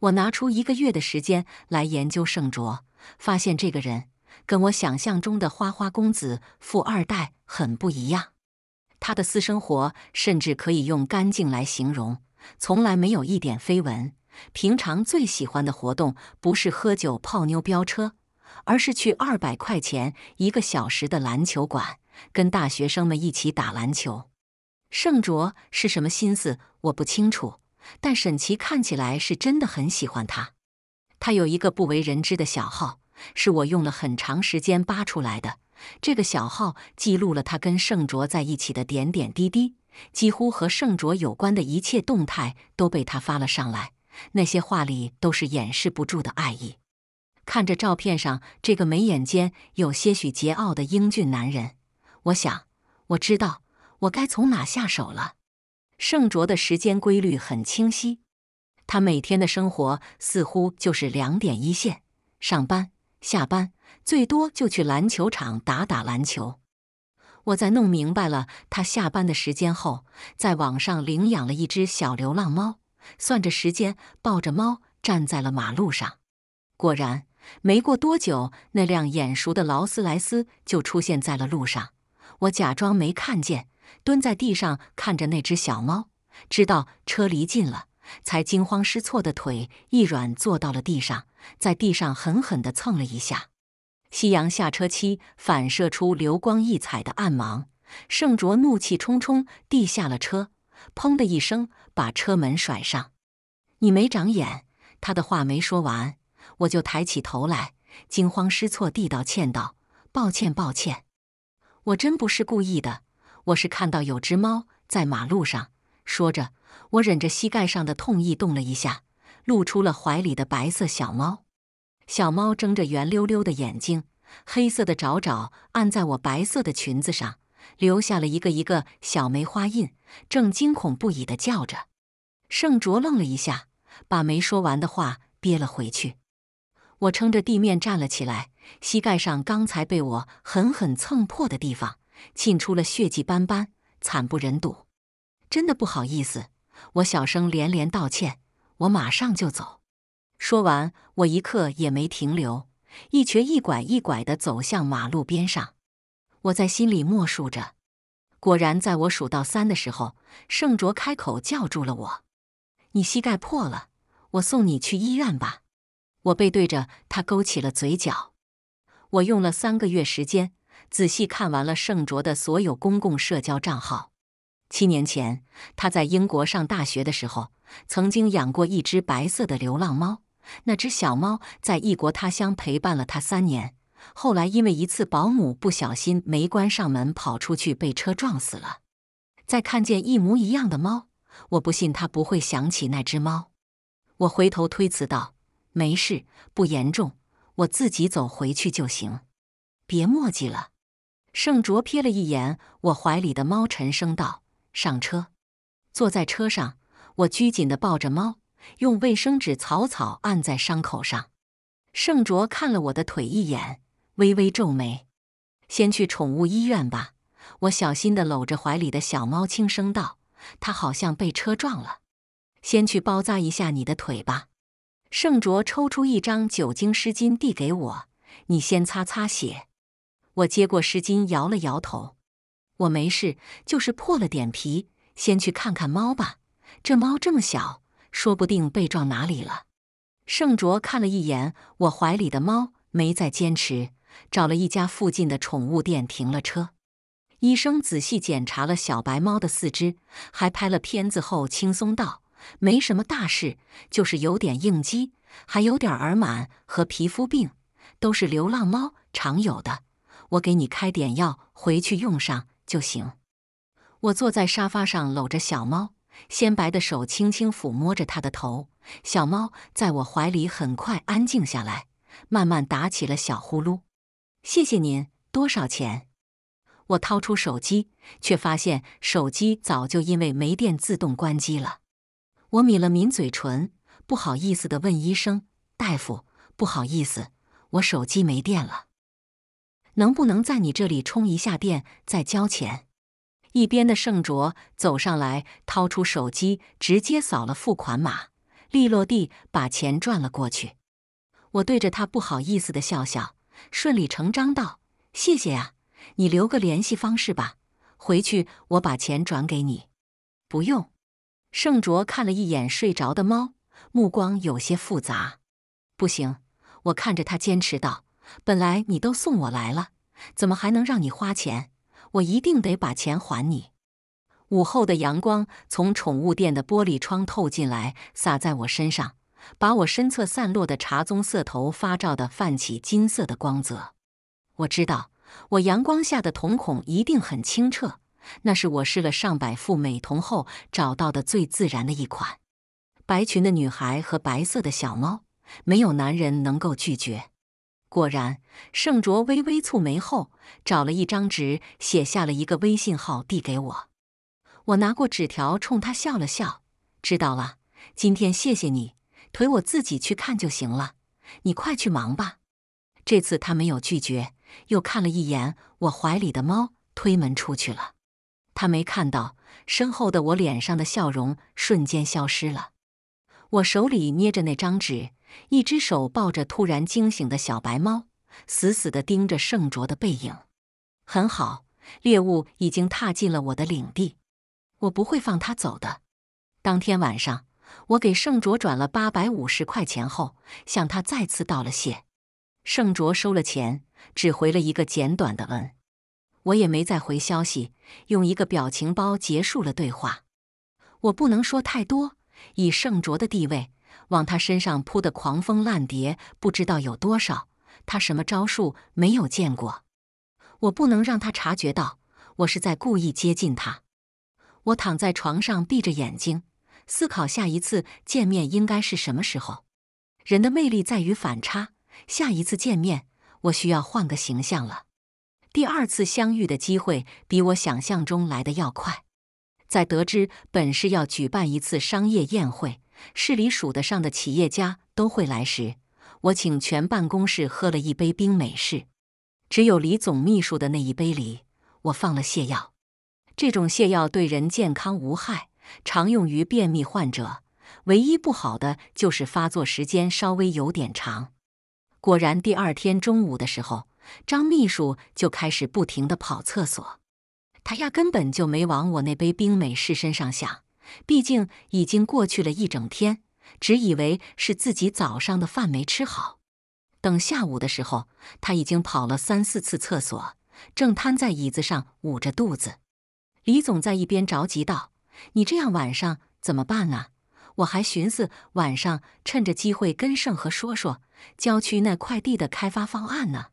我拿出一个月的时间来研究盛卓，发现这个人跟我想象中的花花公子、富二代很不一样。他的私生活甚至可以用干净来形容，从来没有一点绯闻。平常最喜欢的活动不是喝酒、泡妞、飙车，而是去二百块钱一个小时的篮球馆，跟大学生们一起打篮球。盛卓是什么心思，我不清楚，但沈琦看起来是真的很喜欢他。他有一个不为人知的小号，是我用了很长时间扒出来的。这个小号记录了他跟盛卓在一起的点点滴滴，几乎和盛卓有关的一切动态都被他发了上来。那些话里都是掩饰不住的爱意。看着照片上这个眉眼间有些许桀骜的英俊男人，我想，我知道我该从哪下手了。盛卓的时间规律很清晰，他每天的生活似乎就是两点一线：上班、下班，最多就去篮球场打打篮球。我在弄明白了他下班的时间后，在网上领养了一只小流浪猫。算着时间，抱着猫站在了马路上。果然，没过多久，那辆眼熟的劳斯莱斯就出现在了路上。我假装没看见，蹲在地上看着那只小猫。知道车离近了，才惊慌失措的腿一软，坐到了地上，在地上狠狠地蹭了一下。夕阳下车漆反射出流光溢彩的暗芒。盛卓怒气冲冲地下了车。砰的一声，把车门甩上。你没长眼！他的话没说完，我就抬起头来，惊慌失措地道歉道：“抱歉，抱歉，我真不是故意的。我是看到有只猫在马路上。”说着，我忍着膝盖上的痛意动了一下，露出了怀里的白色小猫。小猫睁着圆溜溜的眼睛，黑色的爪爪按在我白色的裙子上。留下了一个一个小梅花印，正惊恐不已的叫着。盛卓愣了一下，把没说完的话憋了回去。我撑着地面站了起来，膝盖上刚才被我狠狠蹭破的地方，沁出了血迹斑斑，惨不忍睹。真的不好意思，我小声连连道歉。我马上就走。说完，我一刻也没停留，一瘸一拐一拐地走向马路边上。我在心里默数着，果然，在我数到三的时候，盛卓开口叫住了我：“你膝盖破了，我送你去医院吧。”我背对着他，勾起了嘴角。我用了三个月时间，仔细看完了盛卓的所有公共社交账号。七年前，他在英国上大学的时候，曾经养过一只白色的流浪猫。那只小猫在异国他乡陪伴了他三年。后来因为一次保姆不小心没关上门跑出去，被车撞死了。再看见一模一样的猫，我不信他不会想起那只猫。我回头推辞道：“没事，不严重，我自己走回去就行，别墨迹了。”盛卓瞥了一眼我怀里的猫，沉声道：“上车。”坐在车上，我拘谨地抱着猫，用卫生纸草草按在伤口上。盛卓看了我的腿一眼。微微皱眉，先去宠物医院吧。我小心地搂着怀里的小猫，轻声道：“它好像被车撞了，先去包扎一下你的腿吧。”盛卓抽出一张酒精湿巾递给我：“你先擦擦血。”我接过湿巾，摇了摇头：“我没事，就是破了点皮。先去看看猫吧，这猫这么小，说不定被撞哪里了。”盛卓看了一眼我怀里的猫，没再坚持。找了一家附近的宠物店，停了车。医生仔细检查了小白猫的四肢，还拍了片子后，轻松道：“没什么大事，就是有点应激，还有点耳螨和皮肤病，都是流浪猫常有的。我给你开点药，回去用上就行。”我坐在沙发上，搂着小猫，纤白的手轻轻抚摸着它的头。小猫在我怀里很快安静下来，慢慢打起了小呼噜。谢谢您，多少钱？我掏出手机，却发现手机早就因为没电自动关机了。我抿了抿嘴唇，不好意思的问医生：“大夫，不好意思，我手机没电了，能不能在你这里充一下电再交钱？”一边的盛卓走上来，掏出手机，直接扫了付款码，利落地把钱转了过去。我对着他不好意思的笑笑。顺理成章道：“谢谢啊，你留个联系方式吧，回去我把钱转给你。”不用。盛卓看了一眼睡着的猫，目光有些复杂。不行，我看着他坚持道：“本来你都送我来了，怎么还能让你花钱？我一定得把钱还你。”午后的阳光从宠物店的玻璃窗透进来，洒在我身上。把我身侧散落的茶棕色头发照得泛起金色的光泽。我知道，我阳光下的瞳孔一定很清澈，那是我试了上百副美瞳后找到的最自然的一款。白裙的女孩和白色的小猫，没有男人能够拒绝。果然，盛卓微微蹙眉后，找了一张纸写下了一个微信号递给我。我拿过纸条，冲他笑了笑，知道了。今天谢谢你。腿我自己去看就行了，你快去忙吧。这次他没有拒绝，又看了一眼我怀里的猫，推门出去了。他没看到身后的我，脸上的笑容瞬间消失了。我手里捏着那张纸，一只手抱着突然惊醒的小白猫，死死的盯着盛卓的背影。很好，猎物已经踏进了我的领地，我不会放他走的。当天晚上。我给盛卓转了八百五十块钱后，向他再次道了谢。盛卓收了钱，只回了一个简短的“嗯”，我也没再回消息，用一个表情包结束了对话。我不能说太多，以盛卓的地位，往他身上扑的狂风烂蝶不知道有多少，他什么招数没有见过？我不能让他察觉到我是在故意接近他。我躺在床上，闭着眼睛。思考下一次见面应该是什么时候？人的魅力在于反差。下一次见面，我需要换个形象了。第二次相遇的机会比我想象中来的要快。在得知本市要举办一次商业宴会，市里数得上的企业家都会来时，我请全办公室喝了一杯冰美式，只有李总秘书的那一杯里，我放了泻药。这种泻药对人健康无害。常用于便秘患者，唯一不好的就是发作时间稍微有点长。果然，第二天中午的时候，张秘书就开始不停地跑厕所。他压根本就没往我那杯冰美式身上想，毕竟已经过去了一整天，只以为是自己早上的饭没吃好。等下午的时候，他已经跑了三四次厕所，正瘫在椅子上捂着肚子。李总在一边着急道。你这样晚上怎么办啊？我还寻思晚上趁着机会跟盛和说说郊区那块地的开发方案呢。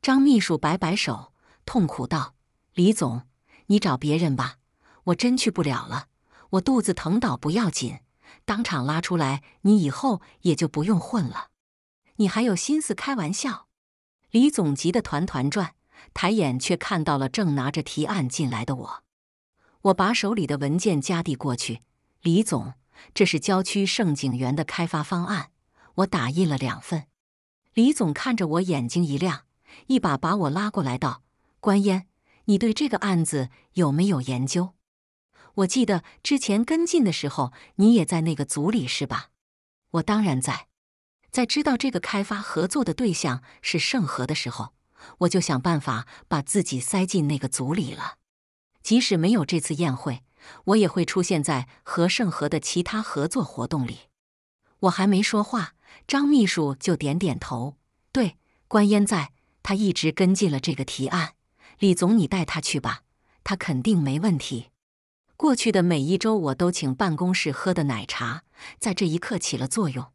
张秘书摆摆手，痛苦道：“李总，你找别人吧，我真去不了了。我肚子疼倒不要紧，当场拉出来，你以后也就不用混了。你还有心思开玩笑？”李总急得团团转，抬眼却看到了正拿着提案进来的我。我把手里的文件夹递过去，李总，这是郊区盛景园的开发方案，我打印了两份。李总看着我，眼睛一亮，一把把我拉过来道：“关烟，你对这个案子有没有研究？我记得之前跟进的时候，你也在那个组里是吧？”“我当然在，在知道这个开发合作的对象是盛和的时候，我就想办法把自己塞进那个组里了。”即使没有这次宴会，我也会出现在和盛和的其他合作活动里。我还没说话，张秘书就点点头：“对，关烟在他一直跟进了这个提案。李总，你带他去吧，他肯定没问题。”过去的每一周，我都请办公室喝的奶茶，在这一刻起了作用。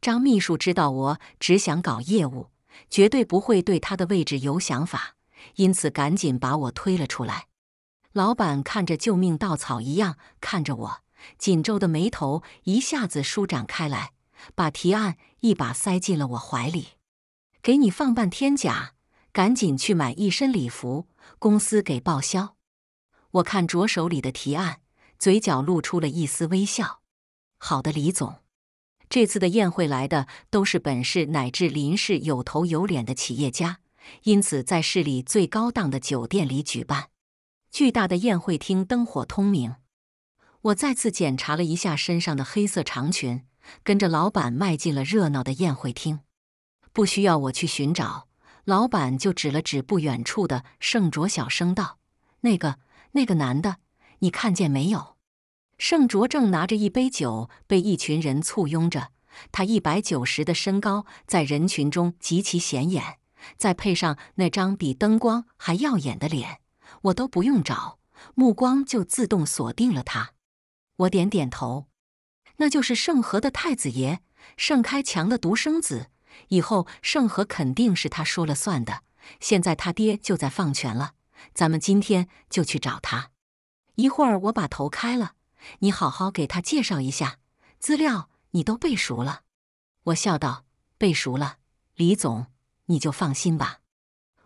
张秘书知道我只想搞业务，绝对不会对他的位置有想法，因此赶紧把我推了出来。老板看着救命稻草一样看着我，紧皱的眉头一下子舒展开来，把提案一把塞进了我怀里：“给你放半天假，赶紧去买一身礼服，公司给报销。”我看着手里的提案，嘴角露出了一丝微笑。“好的，李总。”这次的宴会来的都是本市乃至林市有头有脸的企业家，因此在市里最高档的酒店里举办。巨大的宴会厅灯火通明，我再次检查了一下身上的黑色长裙，跟着老板迈进了热闹的宴会厅。不需要我去寻找，老板就指了指不远处的盛卓，小声道：“那个，那个男的，你看见没有？”盛卓正拿着一杯酒，被一群人簇拥着。他一百九十的身高在人群中极其显眼，再配上那张比灯光还耀眼的脸。我都不用找，目光就自动锁定了他。我点点头，那就是盛和的太子爷，盛开强的独生子。以后盛和肯定是他说了算的。现在他爹就在放权了，咱们今天就去找他。一会儿我把头开了，你好好给他介绍一下，资料你都背熟了。我笑道：“背熟了，李总，你就放心吧，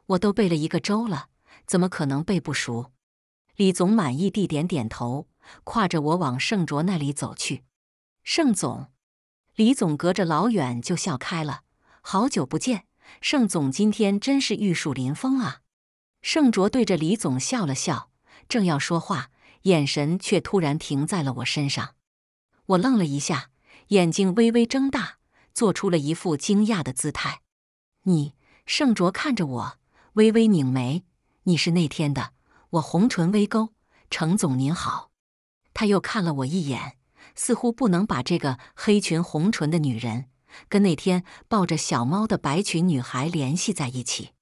我都背了一个周了。”怎么可能背不熟？李总满意地点点头，挎着我往盛卓那里走去。盛总，李总隔着老远就笑开了。好久不见，盛总今天真是玉树临风啊！盛卓对着李总笑了笑，正要说话，眼神却突然停在了我身上。我愣了一下，眼睛微微睁大，做出了一副惊讶的姿态。你，盛卓看着我，微微拧眉。你是那天的我，红唇微勾，程总您好。他又看了我一眼，似乎不能把这个黑裙红唇的女人跟那天抱着小猫的白裙女孩联系在一起。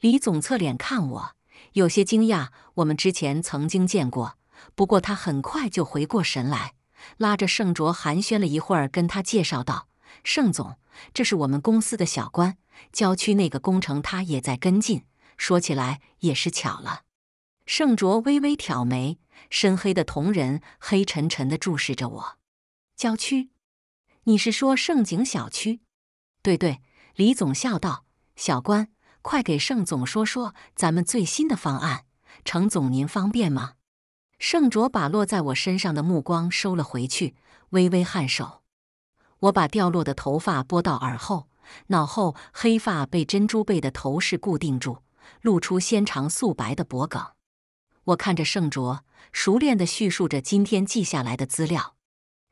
李总侧脸看我，有些惊讶。我们之前曾经见过，不过他很快就回过神来，拉着盛卓寒暄了一会儿，跟他介绍道：“盛总，这是我们公司的小关，郊区那个工程他也在跟进。”说起来也是巧了，盛卓微微挑眉，深黑的瞳仁黑沉沉的注视着我。郊区？你是说盛景小区？对对，李总笑道：“小关，快给盛总说说咱们最新的方案。”程总，您方便吗？盛卓把落在我身上的目光收了回去，微微颔首。我把掉落的头发拨到耳后，脑后黑发被珍珠贝的头饰固定住。露出纤长素白的脖颈，我看着盛卓，熟练地叙述着今天记下来的资料。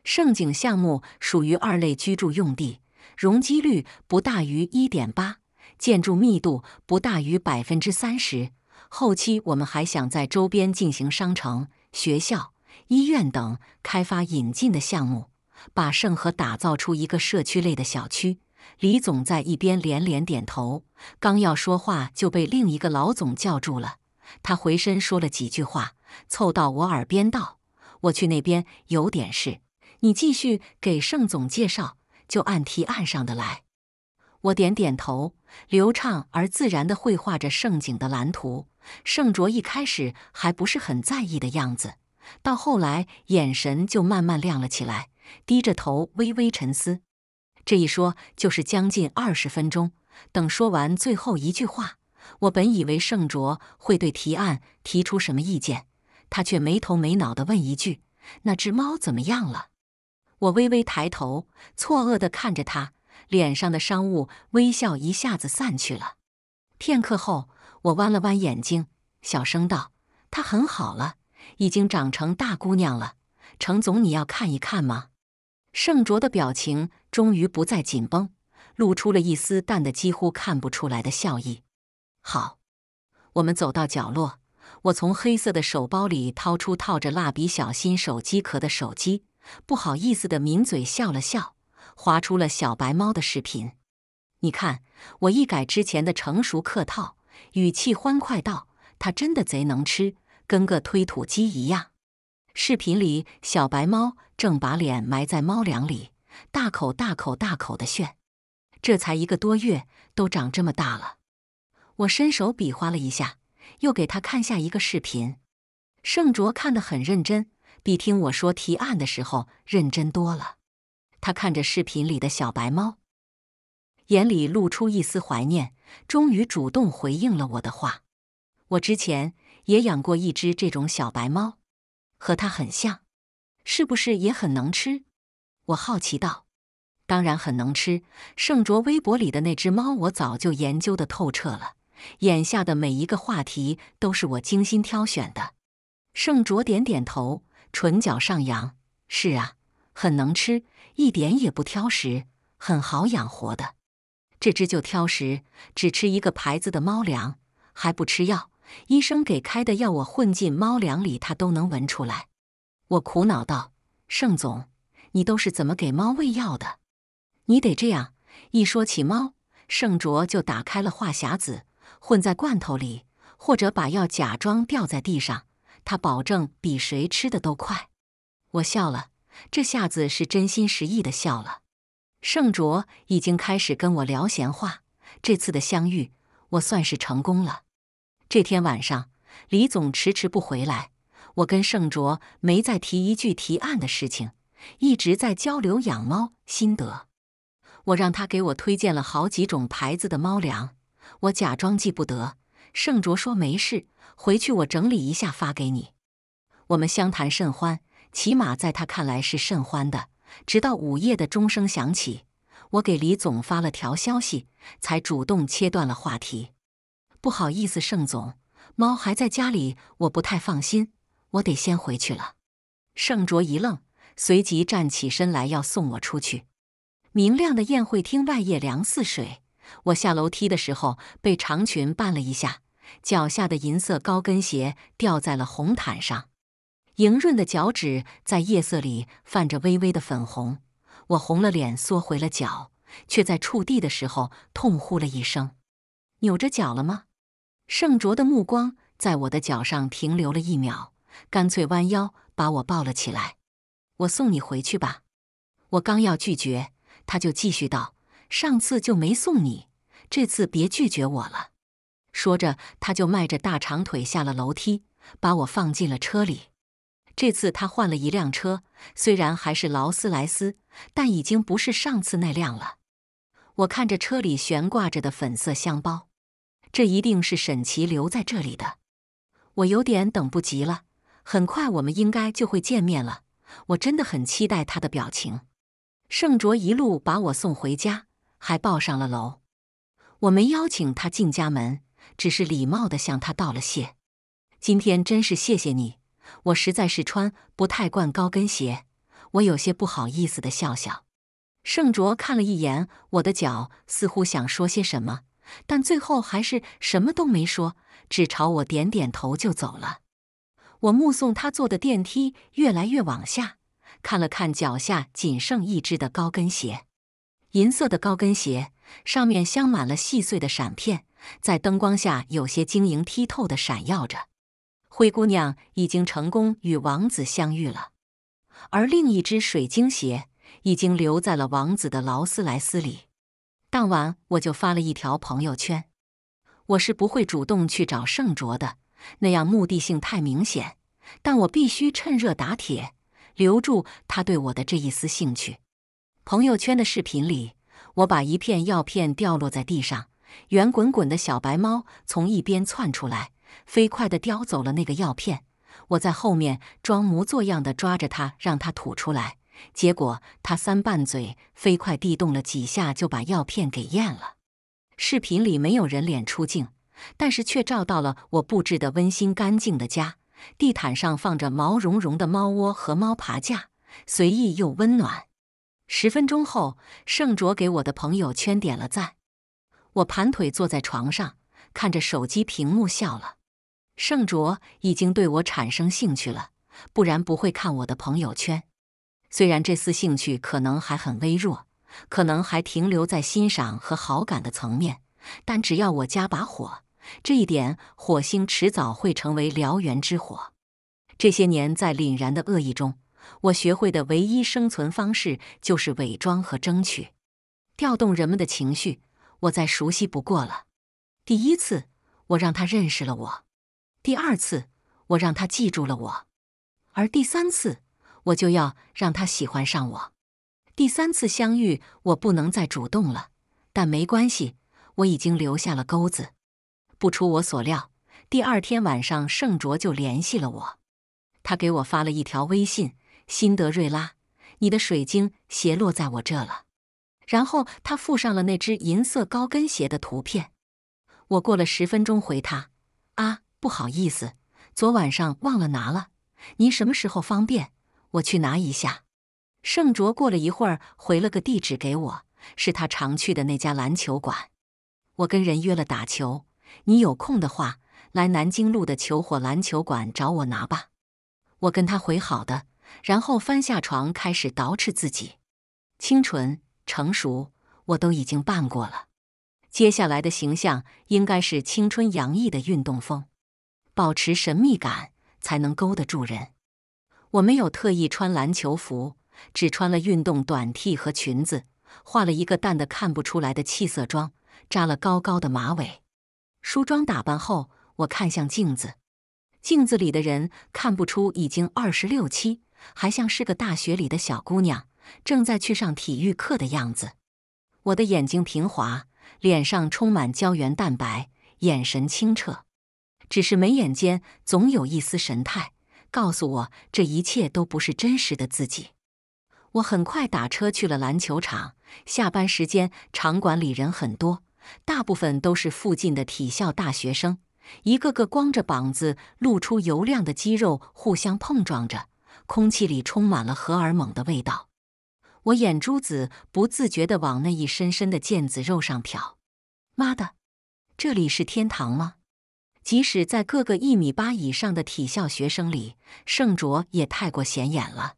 盛景项目属于二类居住用地，容积率不大于一点八，建筑密度不大于百分之三十。后期我们还想在周边进行商城、学校、医院等开发引进的项目，把盛和打造出一个社区类的小区。李总在一边连连点头，刚要说话就被另一个老总叫住了。他回身说了几句话，凑到我耳边道：“我去那边有点事，你继续给盛总介绍，就按提案上的来。”我点点头，流畅而自然地绘画着盛景的蓝图。盛卓一开始还不是很在意的样子，到后来眼神就慢慢亮了起来，低着头微微沉思。这一说就是将近二十分钟。等说完最后一句话，我本以为盛卓会对提案提出什么意见，他却没头没脑地问一句：“那只猫怎么样了？”我微微抬头，错愕地看着他，脸上的商务微笑一下子散去了。片刻后，我弯了弯眼睛，小声道：“她很好了，已经长成大姑娘了。程总，你要看一看吗？”盛卓的表情终于不再紧绷，露出了一丝淡的几乎看不出来的笑意。好，我们走到角落，我从黑色的手包里掏出套着蜡笔小新手机壳的手机，不好意思的抿嘴笑了笑，划出了小白猫的视频。你看，我一改之前的成熟客套语气，欢快道：“它真的贼能吃，跟个推土机一样。”视频里小白猫。正把脸埋在猫粮里，大口大口大口的炫。这才一个多月，都长这么大了。我伸手比划了一下，又给他看下一个视频。盛卓看得很认真，比听我说提案的时候认真多了。他看着视频里的小白猫，眼里露出一丝怀念，终于主动回应了我的话。我之前也养过一只这种小白猫，和它很像。是不是也很能吃？我好奇道。当然很能吃。盛卓微博里的那只猫，我早就研究的透彻了。眼下的每一个话题，都是我精心挑选的。盛卓点点头，唇角上扬：“是啊，很能吃，一点也不挑食，很好养活的。这只就挑食，只吃一个牌子的猫粮，还不吃药。医生给开的药，我混进猫粮里，它都能闻出来。”我苦恼道：“盛总，你都是怎么给猫喂药的？你得这样。一说起猫，盛卓就打开了话匣子，混在罐头里，或者把药假装掉在地上，他保证比谁吃的都快。”我笑了，这下子是真心实意的笑了。盛卓已经开始跟我聊闲话，这次的相遇，我算是成功了。这天晚上，李总迟迟不回来。我跟盛卓没再提一句提案的事情，一直在交流养猫心得。我让他给我推荐了好几种牌子的猫粮，我假装记不得。盛卓说没事，回去我整理一下发给你。我们相谈甚欢，起码在他看来是甚欢的。直到午夜的钟声响起，我给李总发了条消息，才主动切断了话题。不好意思，盛总，猫还在家里，我不太放心。我得先回去了。盛卓一愣，随即站起身来要送我出去。明亮的宴会厅外夜凉似水。我下楼梯的时候被长裙绊了一下，脚下的银色高跟鞋掉在了红毯上。莹润的脚趾在夜色里泛着微微的粉红。我红了脸，缩回了脚，却在触地的时候痛呼了一声：“扭着脚了吗？”盛卓的目光在我的脚上停留了一秒。干脆弯腰把我抱了起来。我送你回去吧。我刚要拒绝，他就继续道：“上次就没送你，这次别拒绝我了。”说着，他就迈着大长腿下了楼梯，把我放进了车里。这次他换了一辆车，虽然还是劳斯莱斯，但已经不是上次那辆了。我看着车里悬挂着的粉色香包，这一定是沈琦留在这里的。我有点等不及了。很快，我们应该就会见面了。我真的很期待他的表情。盛卓一路把我送回家，还抱上了楼。我没邀请他进家门，只是礼貌地向他道了谢。今天真是谢谢你，我实在是穿不太惯高跟鞋。我有些不好意思地笑笑。盛卓看了一眼我的脚，似乎想说些什么，但最后还是什么都没说，只朝我点点头就走了。我目送他坐的电梯越来越往下，看了看脚下仅剩一只的高跟鞋，银色的高跟鞋上面镶满了细碎的闪片，在灯光下有些晶莹剔透的闪耀着。灰姑娘已经成功与王子相遇了，而另一只水晶鞋已经留在了王子的劳斯莱斯里。当晚我就发了一条朋友圈：“我是不会主动去找盛卓的。”那样目的性太明显，但我必须趁热打铁，留住他对我的这一丝兴趣。朋友圈的视频里，我把一片药片掉落在地上，圆滚滚的小白猫从一边窜出来，飞快地叼走了那个药片。我在后面装模作样地抓着它，让它吐出来，结果它三瓣嘴飞快地动了几下，就把药片给咽了。视频里没有人脸出镜。但是却照到了我布置的温馨干净的家，地毯上放着毛茸茸的猫窝和猫爬架，随意又温暖。十分钟后，盛卓给我的朋友圈点了赞。我盘腿坐在床上，看着手机屏幕笑了。盛卓已经对我产生兴趣了，不然不会看我的朋友圈。虽然这丝兴趣可能还很微弱，可能还停留在欣赏和好感的层面，但只要我加把火。这一点，火星迟早会成为燎原之火。这些年，在凛然的恶意中，我学会的唯一生存方式就是伪装和争取。调动人们的情绪，我再熟悉不过了。第一次，我让他认识了我；第二次，我让他记住了我；而第三次，我就要让他喜欢上我。第三次相遇，我不能再主动了，但没关系，我已经留下了钩子。不出我所料，第二天晚上盛卓就联系了我，他给我发了一条微信：“辛德瑞拉，你的水晶鞋落在我这了。”然后他附上了那只银色高跟鞋的图片。我过了十分钟回他：“啊，不好意思，昨晚上忘了拿了。您什么时候方便，我去拿一下？”盛卓过了一会儿回了个地址给我，是他常去的那家篮球馆。我跟人约了打球。你有空的话，来南京路的球火篮球馆找我拿吧。我跟他回好的，然后翻下床开始捯饬自己。清纯成熟我都已经扮过了，接下来的形象应该是青春洋溢的运动风，保持神秘感才能勾得住人。我没有特意穿篮球服，只穿了运动短 T 和裙子，化了一个淡的看不出来的气色妆，扎了高高的马尾。梳妆打扮后，我看向镜子，镜子里的人看不出已经二十六七，还像是个大学里的小姑娘，正在去上体育课的样子。我的眼睛平滑，脸上充满胶原蛋白，眼神清澈，只是眉眼间总有一丝神态，告诉我这一切都不是真实的自己。我很快打车去了篮球场，下班时间，场馆里人很多。大部分都是附近的体校大学生，一个个光着膀子，露出油亮的肌肉，互相碰撞着，空气里充满了荷尔蒙的味道。我眼珠子不自觉地往那一深深的腱子肉上瞟。妈的，这里是天堂吗？即使在各个一米八以上的体校学生里，盛卓也太过显眼了。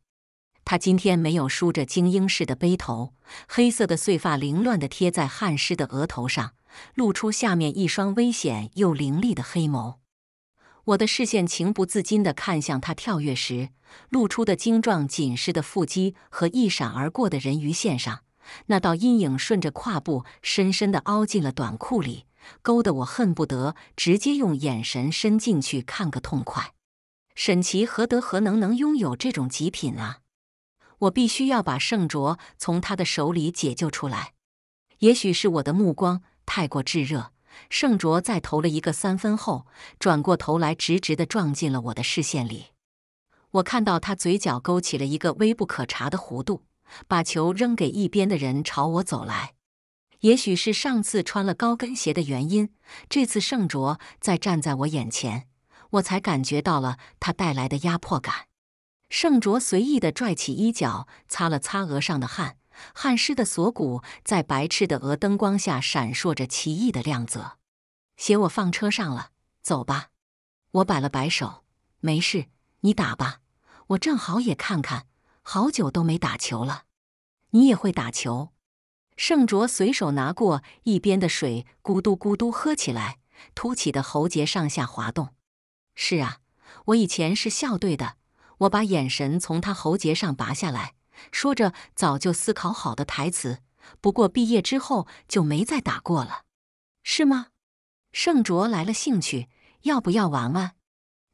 他今天没有梳着精英式的背头，黑色的碎发凌乱地贴在汗湿的额头上，露出下面一双危险又凌厉的黑眸。我的视线情不自禁地看向他跳跃时露出的精壮紧实的腹肌和一闪而过的人鱼线上那道阴影，顺着胯部深深地凹进了短裤里，勾得我恨不得直接用眼神伸进去看个痛快。沈琦何德何能能拥有这种极品啊！我必须要把圣卓从他的手里解救出来。也许是我的目光太过炙热，圣卓在投了一个三分后，转过头来，直直地撞进了我的视线里。我看到他嘴角勾起了一个微不可察的弧度，把球扔给一边的人，朝我走来。也许是上次穿了高跟鞋的原因，这次圣卓再站在我眼前，我才感觉到了他带来的压迫感。盛卓随意地拽起衣角，擦了擦额上的汗，汗湿的锁骨在白炽的鹅灯光下闪烁着奇异的亮泽。鞋我放车上了，走吧。我摆了摆手，没事，你打吧，我正好也看看，好久都没打球了。你也会打球？盛卓随手拿过一边的水，咕嘟咕嘟喝起来，凸起的喉结上下滑动。是啊，我以前是校队的。我把眼神从他喉结上拔下来，说着早就思考好的台词。不过毕业之后就没再打过了，是吗？盛卓来了兴趣，要不要玩玩？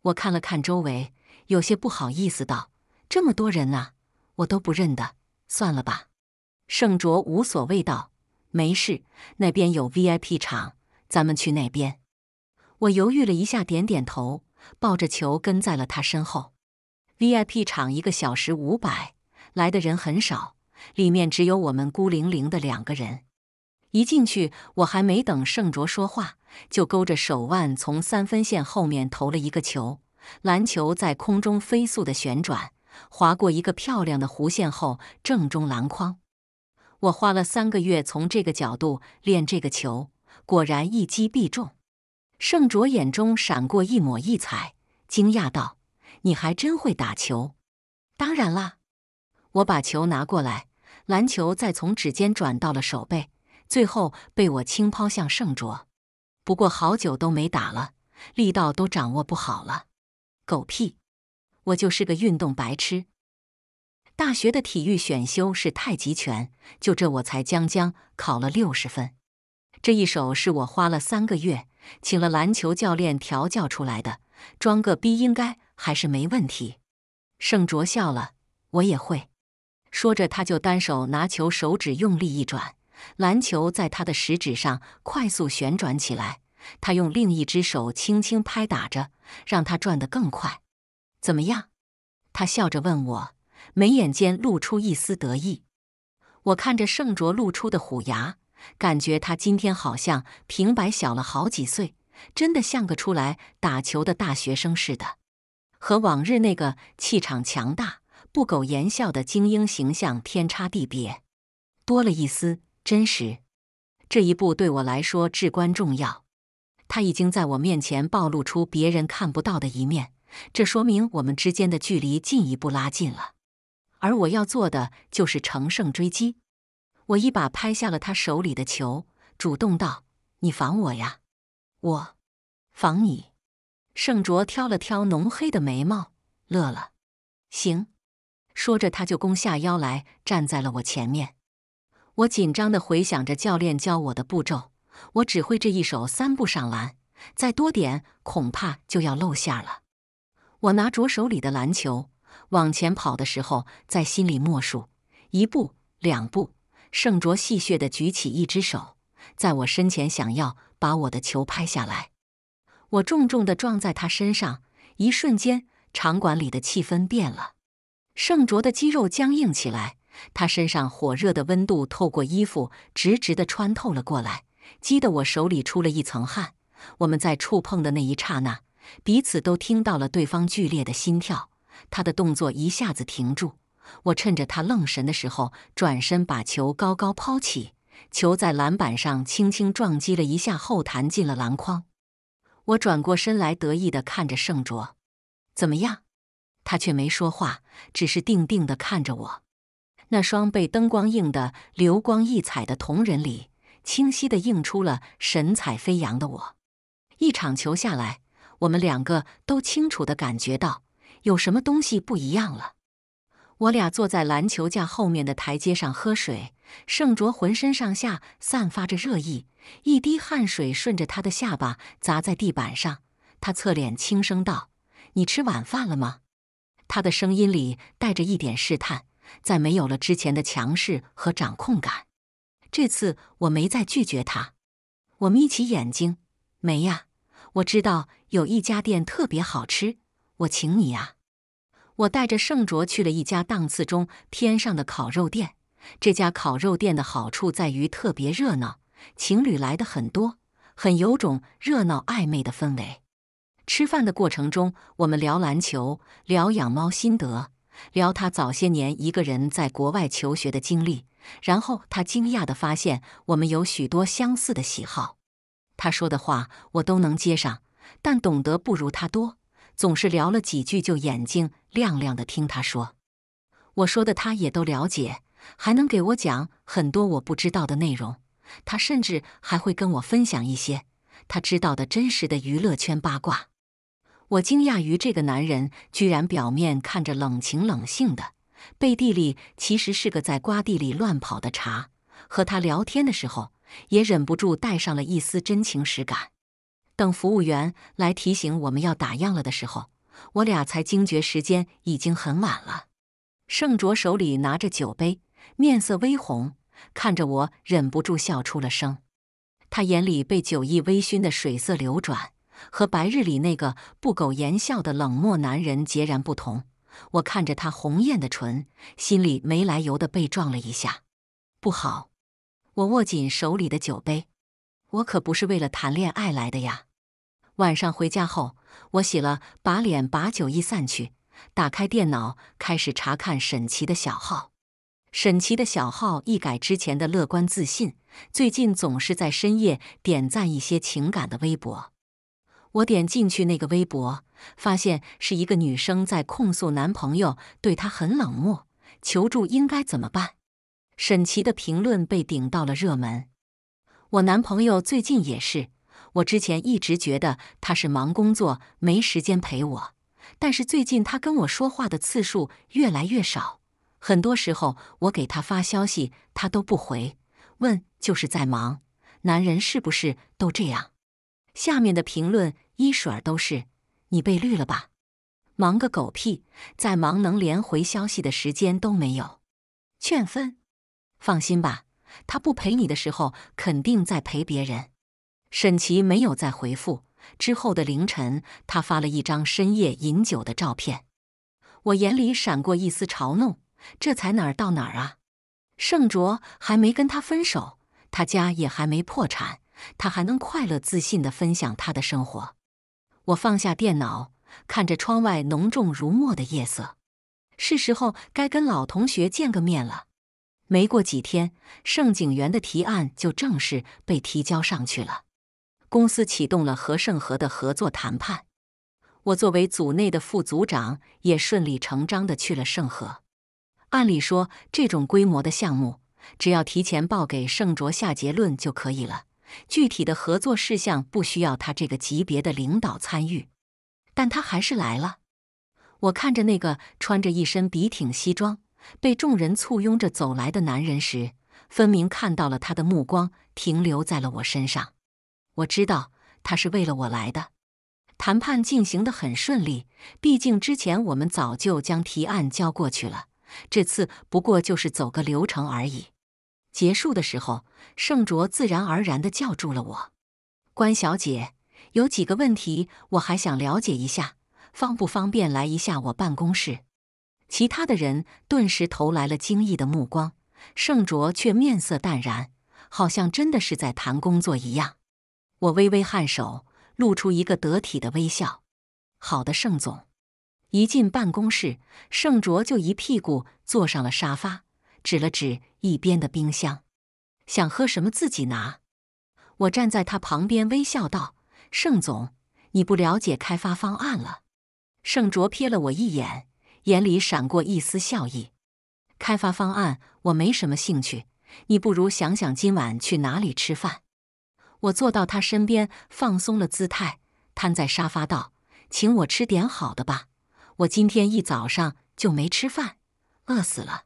我看了看周围，有些不好意思道：“这么多人啊，我都不认得，算了吧。”盛卓无所谓道：“没事，那边有 VIP 场，咱们去那边。”我犹豫了一下，点点头，抱着球跟在了他身后。VIP 场一个小时五百，来的人很少，里面只有我们孤零零的两个人。一进去，我还没等盛卓说话，就勾着手腕从三分线后面投了一个球。篮球在空中飞速的旋转，划过一个漂亮的弧线后正中篮筐。我花了三个月从这个角度练这个球，果然一击必中。盛卓眼中闪过一抹异彩，惊讶道。你还真会打球，当然啦，我把球拿过来，篮球再从指尖转到了手背，最后被我轻抛向圣卓。不过好久都没打了，力道都掌握不好了。狗屁，我就是个运动白痴。大学的体育选修是太极拳，就这我才将将考了六十分。这一手是我花了三个月，请了篮球教练调教出来的，装个逼应该。还是没问题。盛卓笑了，我也会。说着，他就单手拿球，手指用力一转，篮球在他的食指上快速旋转起来。他用另一只手轻轻拍打着，让它转得更快。怎么样？他笑着问我，眉眼间露出一丝得意。我看着盛卓露出的虎牙，感觉他今天好像平白小了好几岁，真的像个出来打球的大学生似的。和往日那个气场强大、不苟言笑的精英形象天差地别，多了一丝真实。这一步对我来说至关重要。他已经在我面前暴露出别人看不到的一面，这说明我们之间的距离进一步拉近了。而我要做的就是乘胜追击。我一把拍下了他手里的球，主动道：“你防我呀，我防你。”盛卓挑了挑浓黑的眉毛，乐了，行，说着他就弓下腰来，站在了我前面。我紧张地回想着教练教我的步骤，我只会这一手三步上篮，再多点恐怕就要露馅了。我拿着手里的篮球往前跑的时候，在心里默数：一步，两步。盛卓戏谑地举起一只手，在我身前想要把我的球拍下来。我重重的撞在他身上，一瞬间，场馆里的气氛变了。盛卓的肌肉僵硬起来，他身上火热的温度透过衣服直直的穿透了过来，激得我手里出了一层汗。我们在触碰的那一刹那，彼此都听到了对方剧烈的心跳。他的动作一下子停住，我趁着他愣神的时候，转身把球高高抛起，球在篮板上轻轻撞击了一下后，弹进了篮筐。我转过身来，得意的看着盛卓，怎么样？他却没说话，只是定定的看着我。那双被灯光映得流光溢彩的瞳仁里，清晰的映出了神采飞扬的我。一场球下来，我们两个都清楚的感觉到，有什么东西不一样了。我俩坐在篮球架后面的台阶上喝水，盛卓浑身上下散发着热意，一滴汗水顺着他的下巴砸在地板上。他侧脸轻声道：“你吃晚饭了吗？”他的声音里带着一点试探，再没有了之前的强势和掌控感。这次我没再拒绝他，我眯起眼睛：“没呀，我知道有一家店特别好吃，我请你啊。”我带着盛卓去了一家档次中偏上的烤肉店。这家烤肉店的好处在于特别热闹，情侣来的很多，很有种热闹暧昧的氛围。吃饭的过程中，我们聊篮球，聊养猫心得，聊他早些年一个人在国外求学的经历。然后他惊讶的发现我们有许多相似的喜好。他说的话我都能接上，但懂得不如他多。总是聊了几句就眼睛亮亮的听他说，我说的他也都了解，还能给我讲很多我不知道的内容。他甚至还会跟我分享一些他知道的真实的娱乐圈八卦。我惊讶于这个男人居然表面看着冷情冷性的，背地里其实是个在瓜地里乱跑的茶。和他聊天的时候，也忍不住带上了一丝真情实感。等服务员来提醒我们要打烊了的时候，我俩才惊觉时间已经很晚了。盛卓手里拿着酒杯，面色微红，看着我忍不住笑出了声。他眼里被酒意微醺的水色流转，和白日里那个不苟言笑的冷漠男人截然不同。我看着他红艳的唇，心里没来由的被撞了一下。不好！我握紧手里的酒杯，我可不是为了谈恋爱来的呀。晚上回家后，我洗了把脸，把酒意散去，打开电脑，开始查看沈琦的小号。沈琦的小号一改之前的乐观自信，最近总是在深夜点赞一些情感的微博。我点进去那个微博，发现是一个女生在控诉男朋友对她很冷漠，求助应该怎么办。沈琦的评论被顶到了热门。我男朋友最近也是。我之前一直觉得他是忙工作没时间陪我，但是最近他跟我说话的次数越来越少，很多时候我给他发消息他都不回，问就是在忙。男人是不是都这样？下面的评论一水儿都是：你被绿了吧？忙个狗屁，在忙能连回消息的时间都没有？劝分，放心吧，他不陪你的时候肯定在陪别人。沈琦没有再回复。之后的凌晨，他发了一张深夜饮酒的照片。我眼里闪过一丝嘲弄：这才哪儿到哪儿啊？盛卓还没跟他分手，他家也还没破产，他还能快乐自信的分享他的生活？我放下电脑，看着窗外浓重如墨的夜色，是时候该跟老同学见个面了。没过几天，盛景元的提案就正式被提交上去了。公司启动了和盛和的合作谈判，我作为组内的副组长，也顺理成章的去了盛和。按理说，这种规模的项目，只要提前报给盛卓下结论就可以了，具体的合作事项不需要他这个级别的领导参与。但他还是来了。我看着那个穿着一身笔挺西装，被众人簇拥着走来的男人时，分明看到了他的目光停留在了我身上。我知道他是为了我来的。谈判进行的很顺利，毕竟之前我们早就将提案交过去了，这次不过就是走个流程而已。结束的时候，盛卓自然而然的叫住了我：“关小姐，有几个问题我还想了解一下，方不方便来一下我办公室？”其他的人顿时投来了惊异的目光，盛卓却面色淡然，好像真的是在谈工作一样。我微微颔首，露出一个得体的微笑。好的，盛总。一进办公室，盛卓就一屁股坐上了沙发，指了指一边的冰箱：“想喝什么自己拿。”我站在他旁边，微笑道：“盛总，你不了解开发方案了？”盛卓瞥了我一眼，眼里闪过一丝笑意：“开发方案我没什么兴趣，你不如想想今晚去哪里吃饭。”我坐到他身边，放松了姿态，瘫在沙发道：“请我吃点好的吧，我今天一早上就没吃饭，饿死了。”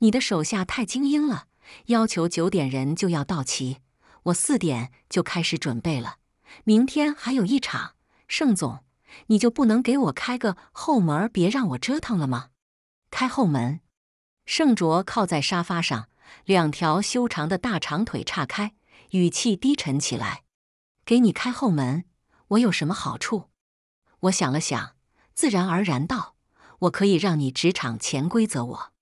你的手下太精英了，要求九点人就要到齐，我四点就开始准备了。明天还有一场，盛总，你就不能给我开个后门，别让我折腾了吗？开后门，盛卓靠在沙发上，两条修长的大长腿岔开。语气低沉起来，给你开后门，我有什么好处？我想了想，自然而然道：“我可以让你职场潜规则我。”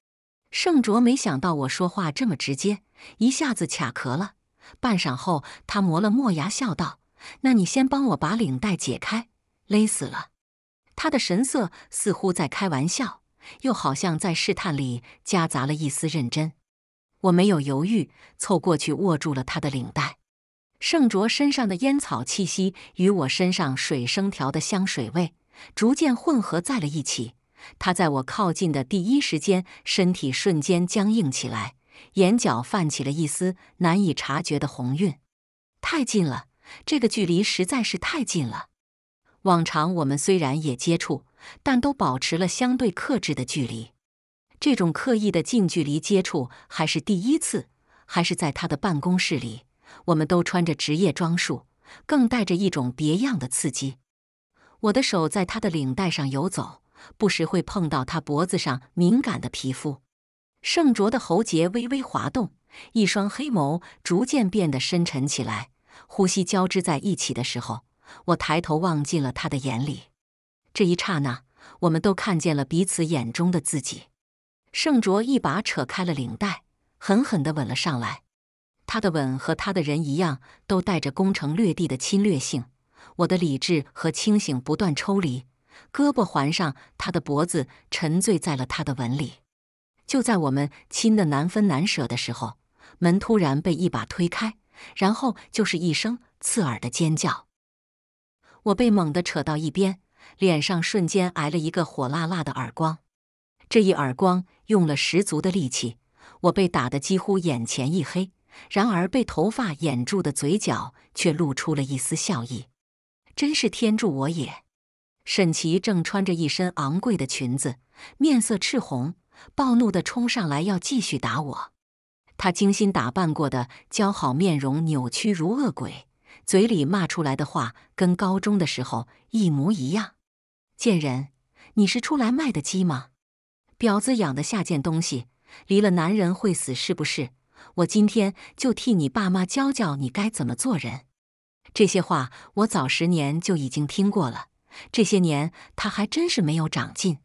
盛卓没想到我说话这么直接，一下子卡壳了。半晌后，他磨了磨牙，笑道：“那你先帮我把领带解开，勒死了。”他的神色似乎在开玩笑，又好像在试探里夹杂了一丝认真。我没有犹豫，凑过去握住了他的领带。盛卓身上的烟草气息与我身上水生调的香水味逐渐混合在了一起。他在我靠近的第一时间，身体瞬间僵硬起来，眼角泛起了一丝难以察觉的红晕。太近了，这个距离实在是太近了。往常我们虽然也接触，但都保持了相对克制的距离。这种刻意的近距离接触还是第一次，还是在他的办公室里，我们都穿着职业装束，更带着一种别样的刺激。我的手在他的领带上游走，不时会碰到他脖子上敏感的皮肤，圣卓的喉结微微滑动，一双黑眸逐渐变得深沉起来。呼吸交织在一起的时候，我抬头望进了他的眼里，这一刹那，我们都看见了彼此眼中的自己。盛卓一把扯开了领带，狠狠的吻了上来。他的吻和他的人一样，都带着攻城略地的侵略性。我的理智和清醒不断抽离，胳膊环上他的脖子，沉醉在了他的吻里。就在我们亲的难分难舍的时候，门突然被一把推开，然后就是一声刺耳的尖叫。我被猛地扯到一边，脸上瞬间挨了一个火辣辣的耳光。这一耳光用了十足的力气，我被打得几乎眼前一黑。然而被头发掩住的嘴角却露出了一丝笑意，真是天助我也！沈琦正穿着一身昂贵的裙子，面色赤红，暴怒地冲上来要继续打我。他精心打扮过的姣好面容扭曲如恶鬼，嘴里骂出来的话跟高中的时候一模一样：“贱人，你是出来卖的鸡吗？”婊子养的下贱东西，离了男人会死是不是？我今天就替你爸妈教教你该怎么做人。这些话我早十年就已经听过了。这些年他还真是没有长进。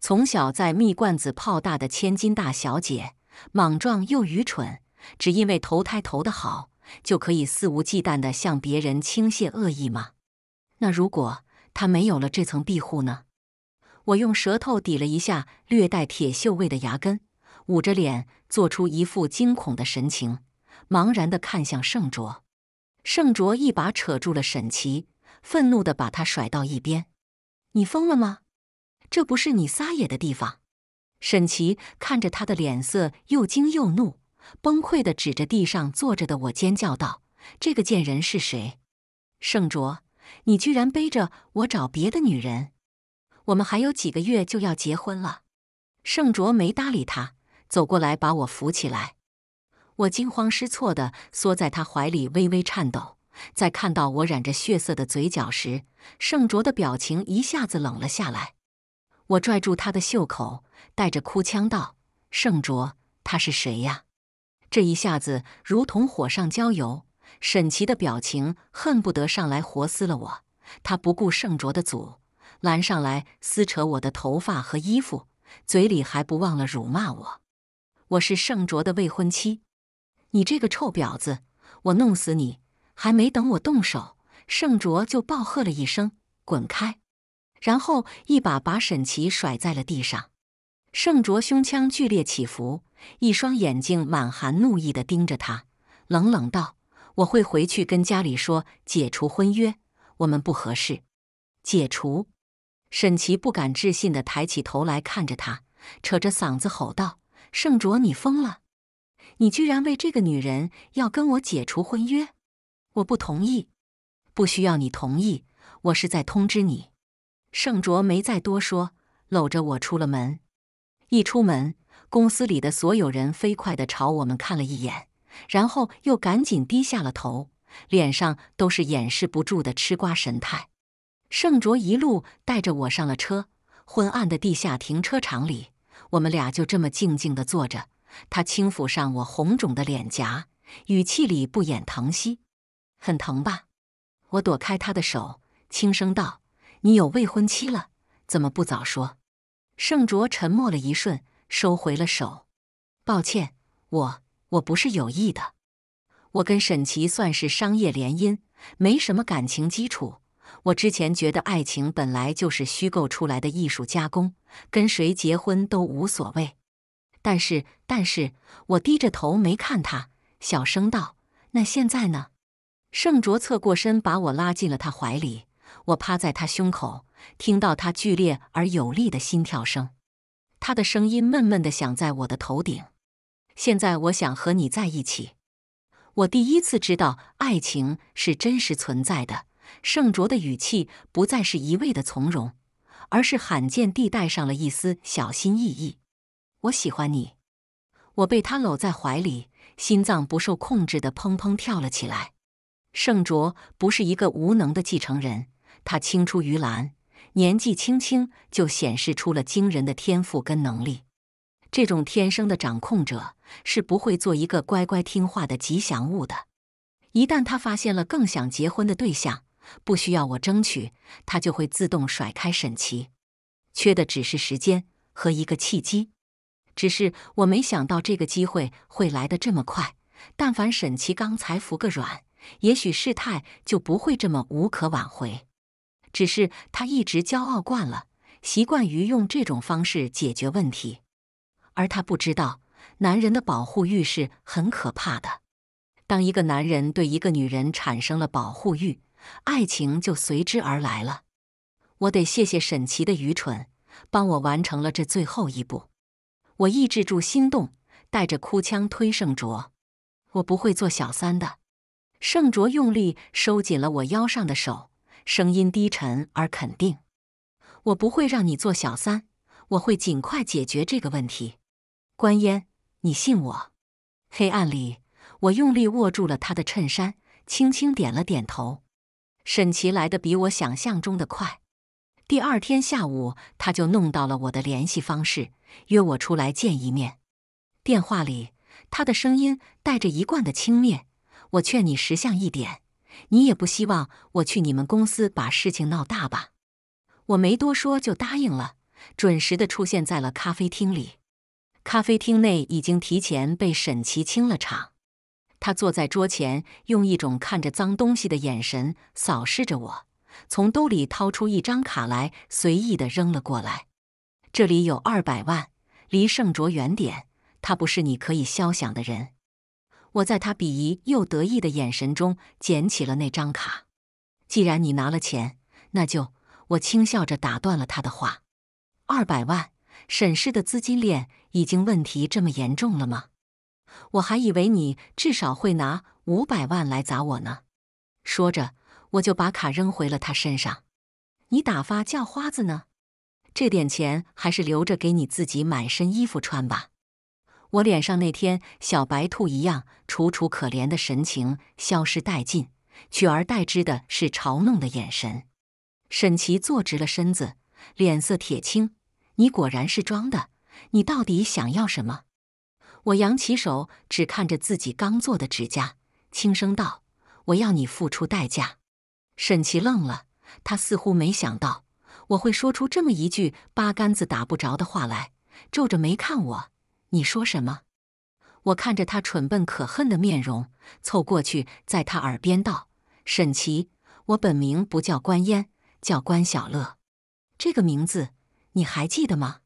从小在蜜罐子泡大的千金大小姐，莽撞又愚蠢，只因为投胎投得好就可以肆无忌惮地向别人倾泻恶意吗？那如果他没有了这层庇护呢？我用舌头抵了一下略带铁锈味的牙根，捂着脸做出一副惊恐的神情，茫然地看向盛卓。盛卓一把扯住了沈琪，愤怒地把他甩到一边：“你疯了吗？这不是你撒野的地方！”沈琪看着他的脸色，又惊又怒，崩溃地指着地上坐着的我尖叫道：“这个贱人是谁？盛卓，你居然背着我找别的女人！”我们还有几个月就要结婚了，盛卓没搭理他，走过来把我扶起来。我惊慌失措地缩在他怀里，微微颤抖。在看到我染着血色的嘴角时，盛卓的表情一下子冷了下来。我拽住他的袖口，带着哭腔道：“盛卓，他是谁呀？”这一下子如同火上浇油，沈琦的表情恨不得上来活撕了我。他不顾盛卓的阻。拦上来撕扯我的头发和衣服，嘴里还不忘了辱骂我。我是盛卓的未婚妻，你这个臭婊子，我弄死你！还没等我动手，盛卓就暴喝了一声：“滚开！”然后一把把沈琦甩在了地上。盛卓胸腔剧烈起伏，一双眼睛满含怒意地盯着他，冷冷道：“我会回去跟家里说解除婚约，我们不合适。”解除。沈琦不敢置信地抬起头来看着他，扯着嗓子吼道：“盛卓，你疯了！你居然为这个女人要跟我解除婚约，我不同意！不需要你同意，我是在通知你。”盛卓没再多说，搂着我出了门。一出门，公司里的所有人飞快地朝我们看了一眼，然后又赶紧低下了头，脸上都是掩饰不住的吃瓜神态。盛卓一路带着我上了车，昏暗的地下停车场里，我们俩就这么静静的坐着。他轻抚上我红肿的脸颊，语气里不掩疼惜：“很疼吧？”我躲开他的手，轻声道：“你有未婚妻了，怎么不早说？”盛卓沉默了一瞬，收回了手：“抱歉，我我不是有意的。我跟沈琦算是商业联姻，没什么感情基础。”我之前觉得爱情本来就是虚构出来的艺术加工，跟谁结婚都无所谓。但是，但是，我低着头没看他，小声道：“那现在呢？”盛卓侧过身把我拉进了他怀里，我趴在他胸口，听到他剧烈而有力的心跳声。他的声音闷闷的响在我的头顶。现在，我想和你在一起。我第一次知道爱情是真实存在的。盛卓的语气不再是一味的从容，而是罕见地带上了一丝小心翼翼。我喜欢你，我被他搂在怀里，心脏不受控制地砰砰跳了起来。盛卓不是一个无能的继承人，他青出于蓝，年纪轻轻就显示出了惊人的天赋跟能力。这种天生的掌控者是不会做一个乖乖听话的吉祥物的。一旦他发现了更想结婚的对象，不需要我争取，他就会自动甩开沈琦。缺的只是时间和一个契机。只是我没想到这个机会会来得这么快。但凡沈琦刚才服个软，也许事态就不会这么无可挽回。只是他一直骄傲惯了，习惯于用这种方式解决问题，而他不知道，男人的保护欲是很可怕的。当一个男人对一个女人产生了保护欲，爱情就随之而来了。我得谢谢沈琦的愚蠢，帮我完成了这最后一步。我抑制住心动，带着哭腔推盛卓：“我不会做小三的。”盛卓用力收紧了我腰上的手，声音低沉而肯定：“我不会让你做小三，我会尽快解决这个问题。”关烟，你信我？黑暗里，我用力握住了他的衬衫，轻轻点了点头。沈琦来的比我想象中的快，第二天下午他就弄到了我的联系方式，约我出来见一面。电话里，他的声音带着一贯的轻蔑：“我劝你识相一点，你也不希望我去你们公司把事情闹大吧？”我没多说，就答应了，准时的出现在了咖啡厅里。咖啡厅内已经提前被沈琦清了场。他坐在桌前，用一种看着脏东西的眼神扫视着我，从兜里掏出一张卡来，随意的扔了过来。这里有二百万，离盛卓远点，他不是你可以肖想的人。我在他鄙夷又得意的眼神中捡起了那张卡。既然你拿了钱，那就……我轻笑着打断了他的话。二百万，沈氏的资金链已经问题这么严重了吗？我还以为你至少会拿五百万来砸我呢，说着我就把卡扔回了他身上。你打发叫花子呢？这点钱还是留着给你自己买身衣服穿吧。我脸上那天小白兔一样楚楚可怜的神情消失殆尽，取而代之的是嘲弄的眼神。沈琪坐直了身子，脸色铁青：“你果然是装的，你到底想要什么？”我扬起手，只看着自己刚做的指甲，轻声道：“我要你付出代价。”沈琪愣了，他似乎没想到我会说出这么一句八竿子打不着的话来，皱着眉看我：“你说什么？”我看着他蠢笨可恨的面容，凑过去在他耳边道：“沈琪，我本名不叫关烟，叫关小乐。这个名字你还记得吗？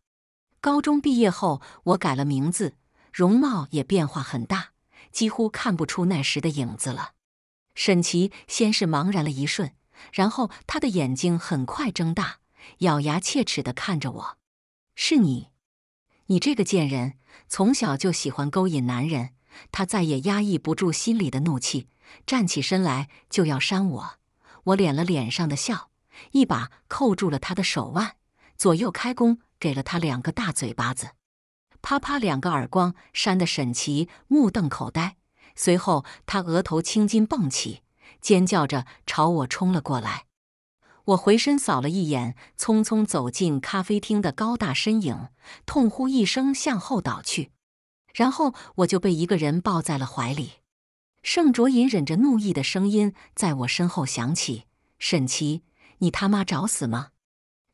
高中毕业后，我改了名字。”容貌也变化很大，几乎看不出那时的影子了。沈琦先是茫然了一瞬，然后他的眼睛很快睁大，咬牙切齿地看着我：“是你，你这个贱人，从小就喜欢勾引男人。”他再也压抑不住心里的怒气，站起身来就要扇我。我敛了脸上的笑，一把扣住了他的手腕，左右开弓，给了他两个大嘴巴子。啪啪！两个耳光扇得沈琦目瞪口呆，随后他额头青筋蹦起，尖叫着朝我冲了过来。我回身扫了一眼，匆匆走进咖啡厅的高大身影，痛呼一声向后倒去，然后我就被一个人抱在了怀里。盛卓隐忍着怒意的声音在我身后响起：“沈琦，你他妈找死吗？”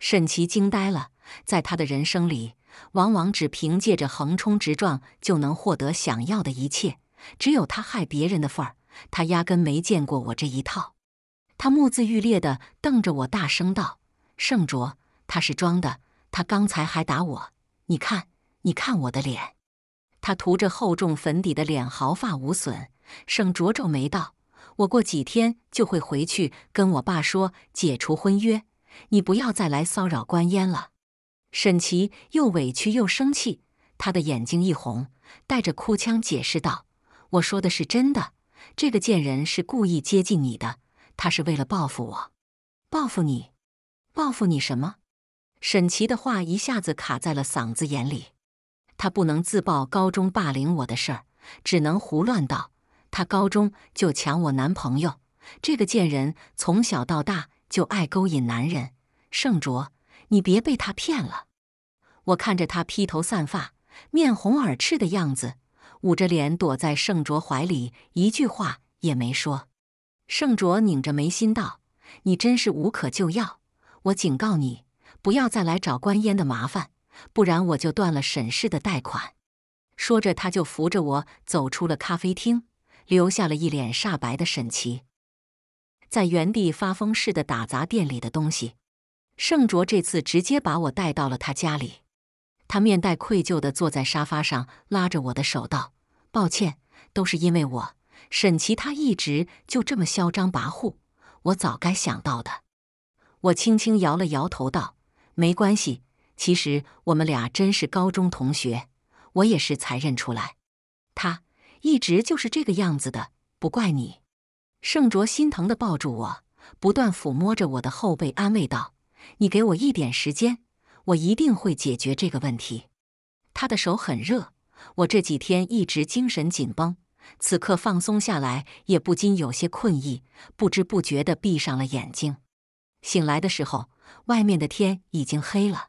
沈琦惊呆了，在他的人生里。往往只凭借着横冲直撞就能获得想要的一切，只有他害别人的份儿。他压根没见过我这一套。他目眦欲裂地瞪着我，大声道：“盛卓，他是装的。他刚才还打我，你看，你看我的脸。他涂着厚重粉底的脸毫发无损。”盛卓皱眉道：“我过几天就会回去跟我爸说解除婚约，你不要再来骚扰关烟了。”沈琦又委屈又生气，他的眼睛一红，带着哭腔解释道：“我说的是真的，这个贱人是故意接近你的，她是为了报复我，报复你，报复你什么？”沈琦的话一下子卡在了嗓子眼里，他不能自曝高中霸凌我的事儿，只能胡乱道：“她高中就抢我男朋友，这个贱人从小到大就爱勾引男人，盛卓，你别被他骗了。”我看着他披头散发、面红耳赤的样子，捂着脸躲在盛卓怀里，一句话也没说。盛卓拧着眉心道：“你真是无可救药！我警告你，不要再来找关烟的麻烦，不然我就断了沈氏的贷款。”说着，他就扶着我走出了咖啡厅，留下了一脸煞白的沈琦在原地发疯似的打砸店里的东西。盛卓这次直接把我带到了他家里。他面带愧疚地坐在沙发上，拉着我的手道：“抱歉，都是因为我，沈琦，他一直就这么嚣张跋扈，我早该想到的。”我轻轻摇了摇头道：“没关系，其实我们俩真是高中同学，我也是才认出来，他一直就是这个样子的，不怪你。”盛卓心疼的抱住我，不断抚摸着我的后背，安慰道：“你给我一点时间。”我一定会解决这个问题。他的手很热，我这几天一直精神紧绷，此刻放松下来，也不禁有些困意，不知不觉的闭上了眼睛。醒来的时候，外面的天已经黑了。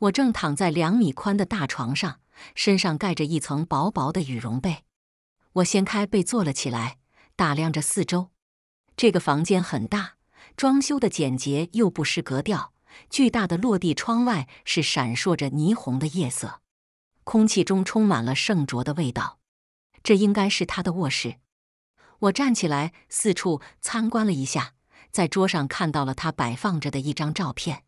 我正躺在两米宽的大床上，身上盖着一层薄薄的羽绒被。我掀开被坐了起来，打量着四周。这个房间很大，装修的简洁又不失格调。巨大的落地窗外是闪烁着霓虹的夜色，空气中充满了圣卓的味道。这应该是他的卧室。我站起来四处参观了一下，在桌上看到了他摆放着的一张照片。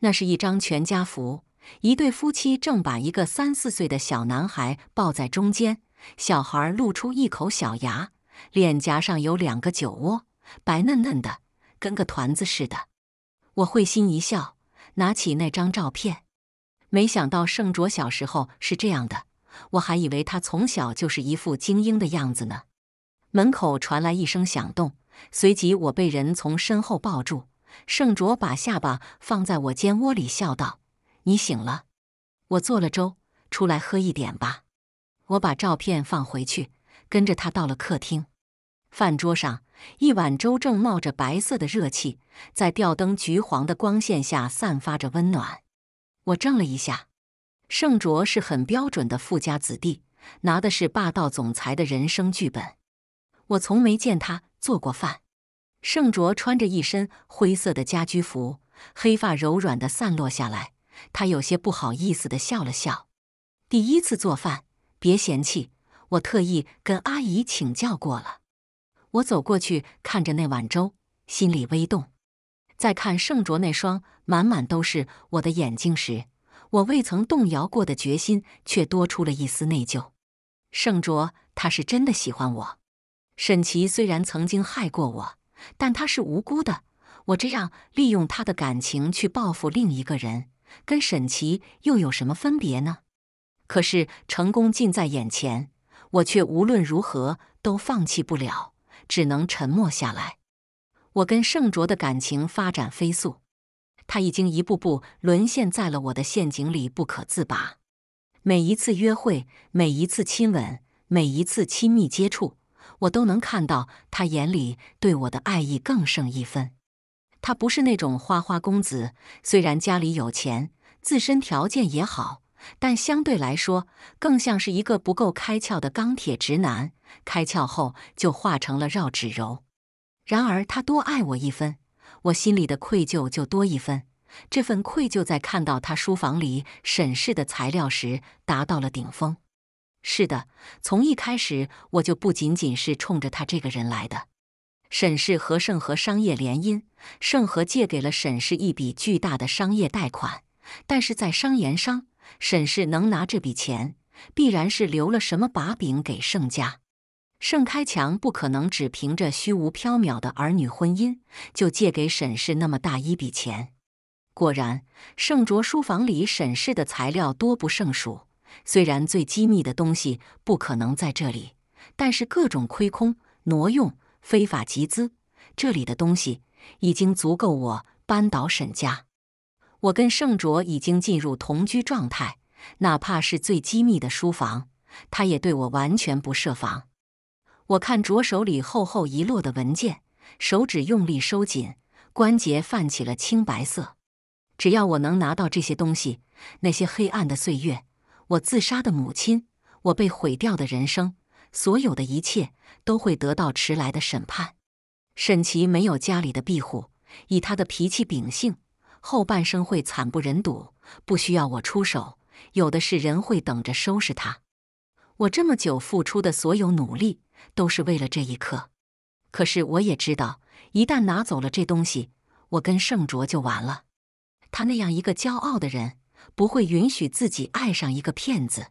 那是一张全家福，一对夫妻正把一个三四岁的小男孩抱在中间，小孩露出一口小牙，脸颊上有两个酒窝，白嫩嫩的，跟个团子似的。我会心一笑，拿起那张照片。没想到盛卓小时候是这样的，我还以为他从小就是一副精英的样子呢。门口传来一声响动，随即我被人从身后抱住。盛卓把下巴放在我肩窝里，笑道：“你醒了，我做了粥，出来喝一点吧。”我把照片放回去，跟着他到了客厅。饭桌上，一碗粥正冒着白色的热气，在吊灯橘黄的光线下散发着温暖。我怔了一下。盛卓是很标准的富家子弟，拿的是霸道总裁的人生剧本。我从没见他做过饭。盛卓穿着一身灰色的家居服，黑发柔软的散落下来，他有些不好意思的笑了笑：“第一次做饭，别嫌弃，我特意跟阿姨请教过了。”我走过去，看着那碗粥，心里微动。在看盛卓那双满满都是我的眼睛时，我未曾动摇过的决心却多出了一丝内疚。盛卓，他是真的喜欢我。沈琦虽然曾经害过我，但他是无辜的。我这样利用他的感情去报复另一个人，跟沈琦又有什么分别呢？可是成功近在眼前，我却无论如何都放弃不了。只能沉默下来。我跟盛卓的感情发展飞速，他已经一步步沦陷在了我的陷阱里不可自拔。每一次约会，每一次亲吻，每一次亲密接触，我都能看到他眼里对我的爱意更胜一分。他不是那种花花公子，虽然家里有钱，自身条件也好，但相对来说，更像是一个不够开窍的钢铁直男。开窍后就化成了绕指柔。然而他多爱我一分，我心里的愧疚就多一分。这份愧疚在看到他书房里沈氏的材料时达到了顶峰。是的，从一开始我就不仅仅是冲着他这个人来的。沈氏和盛和商业联姻，盛和借给了沈氏一笔巨大的商业贷款。但是在商言商，沈氏能拿这笔钱，必然是留了什么把柄给盛家。盛开强不可能只凭着虚无缥缈的儿女婚姻就借给沈氏那么大一笔钱。果然，盛卓书房里沈氏的材料多不胜数。虽然最机密的东西不可能在这里，但是各种亏空、挪用、非法集资，这里的东西已经足够我扳倒沈家。我跟盛卓已经进入同居状态，哪怕是最机密的书房，他也对我完全不设防。我看着手里厚厚一摞的文件，手指用力收紧，关节泛起了青白色。只要我能拿到这些东西，那些黑暗的岁月，我自杀的母亲，我被毁掉的人生，所有的一切都会得到迟来的审判。沈琦没有家里的庇护，以他的脾气秉性，后半生会惨不忍睹。不需要我出手，有的是人会等着收拾他。我这么久付出的所有努力。都是为了这一刻，可是我也知道，一旦拿走了这东西，我跟盛卓就完了。他那样一个骄傲的人，不会允许自己爱上一个骗子。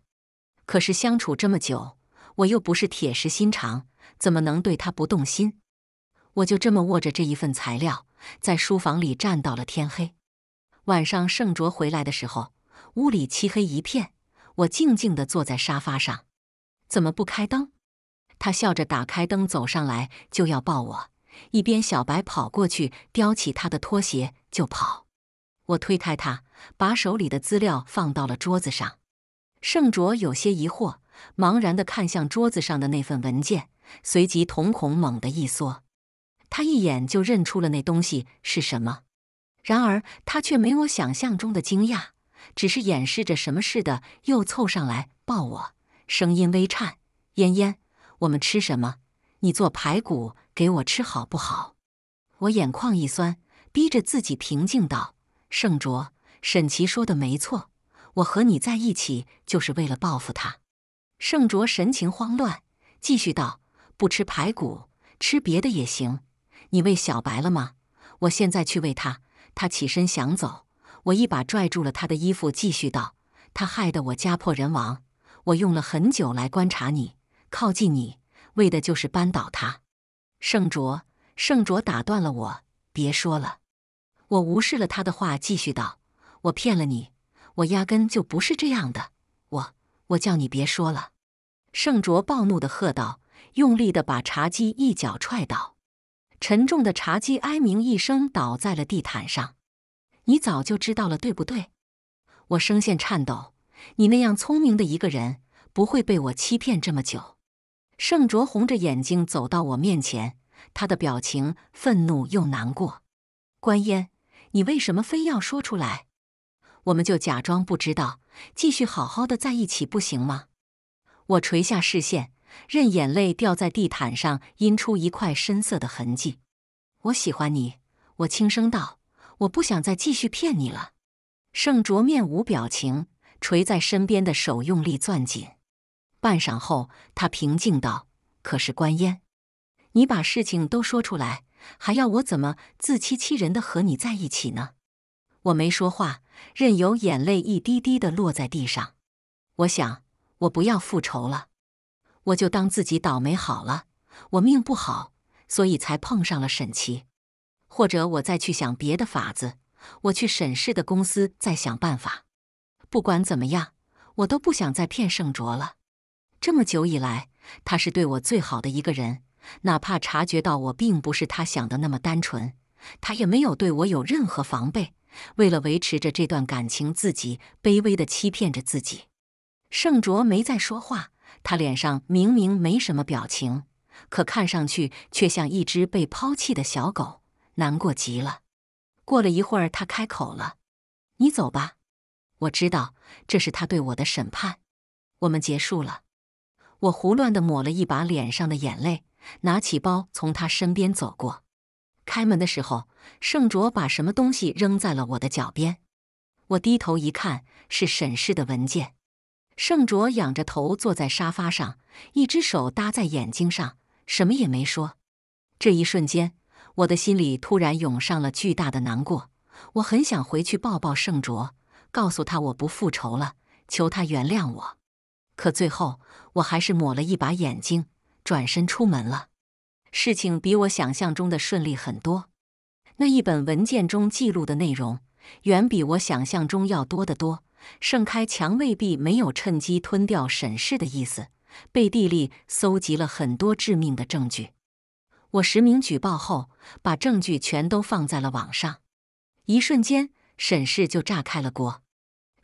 可是相处这么久，我又不是铁石心肠，怎么能对他不动心？我就这么握着这一份材料，在书房里站到了天黑。晚上盛卓回来的时候，屋里漆黑一片，我静静的坐在沙发上，怎么不开灯？他笑着打开灯，走上来就要抱我，一边小白跑过去叼起他的拖鞋就跑。我推开他，把手里的资料放到了桌子上。盛卓有些疑惑，茫然的看向桌子上的那份文件，随即瞳孔猛地一缩，他一眼就认出了那东西是什么。然而他却没我想象中的惊讶，只是掩饰着什么似的又凑上来抱我，声音微颤：“嫣嫣。”我们吃什么？你做排骨给我吃好不好？我眼眶一酸，逼着自己平静道：“盛卓，沈琦说的没错，我和你在一起就是为了报复他。”盛卓神情慌乱，继续道：“不吃排骨，吃别的也行。你喂小白了吗？我现在去喂它。”他起身想走，我一把拽住了他的衣服，继续道：“他害得我家破人亡，我用了很久来观察你。”靠近你，为的就是扳倒他。盛卓，盛卓打断了我，别说了。我无视了他的话，继续道：“我骗了你，我压根就不是这样的。我，我叫你别说了。”盛卓暴怒的喝道，用力的把茶几一脚踹倒，沉重的茶几哀鸣一声倒在了地毯上。你早就知道了，对不对？我声线颤抖，你那样聪明的一个人，不会被我欺骗这么久。盛卓红着眼睛走到我面前，他的表情愤怒又难过。关烟，你为什么非要说出来？我们就假装不知道，继续好好的在一起不行吗？我垂下视线，任眼泪掉在地毯上，阴出一块深色的痕迹。我喜欢你，我轻声道，我不想再继续骗你了。盛卓面无表情，垂在身边的手用力攥紧。半晌后，他平静道：“可是官烟，你把事情都说出来，还要我怎么自欺欺人的和你在一起呢？”我没说话，任由眼泪一滴滴的落在地上。我想，我不要复仇了，我就当自己倒霉好了。我命不好，所以才碰上了沈琦，或者我再去想别的法子，我去沈氏的公司再想办法。不管怎么样，我都不想再骗盛卓了。这么久以来，他是对我最好的一个人。哪怕察觉到我并不是他想的那么单纯，他也没有对我有任何防备。为了维持着这段感情，自己卑微的欺骗着自己。盛卓没再说话，他脸上明明没什么表情，可看上去却像一只被抛弃的小狗，难过极了。过了一会儿，他开口了：“你走吧，我知道这是他对我的审判，我们结束了。”我胡乱地抹了一把脸上的眼泪，拿起包从他身边走过。开门的时候，盛卓把什么东西扔在了我的脚边。我低头一看，是沈氏的文件。盛卓仰着头坐在沙发上，一只手搭在眼睛上，什么也没说。这一瞬间，我的心里突然涌上了巨大的难过。我很想回去抱抱盛卓，告诉他我不复仇了，求他原谅我。可最后，我还是抹了一把眼睛，转身出门了。事情比我想象中的顺利很多。那一本文件中记录的内容，远比我想象中要多得多。盛开强未必没有趁机吞掉沈氏的意思，背地里搜集了很多致命的证据。我实名举报后，把证据全都放在了网上。一瞬间，沈氏就炸开了锅。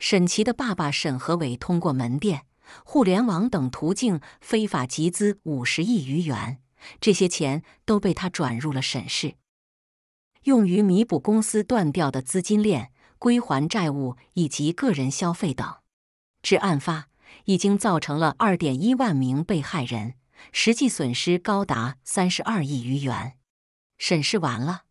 沈琦的爸爸沈和伟通过门店。互联网等途径非法集资五十亿余元，这些钱都被他转入了沈氏，用于弥补公司断掉的资金链、归还债务以及个人消费等。至案发，已经造成了二点一万名被害人，实际损失高达三十二亿余元。沈氏完了，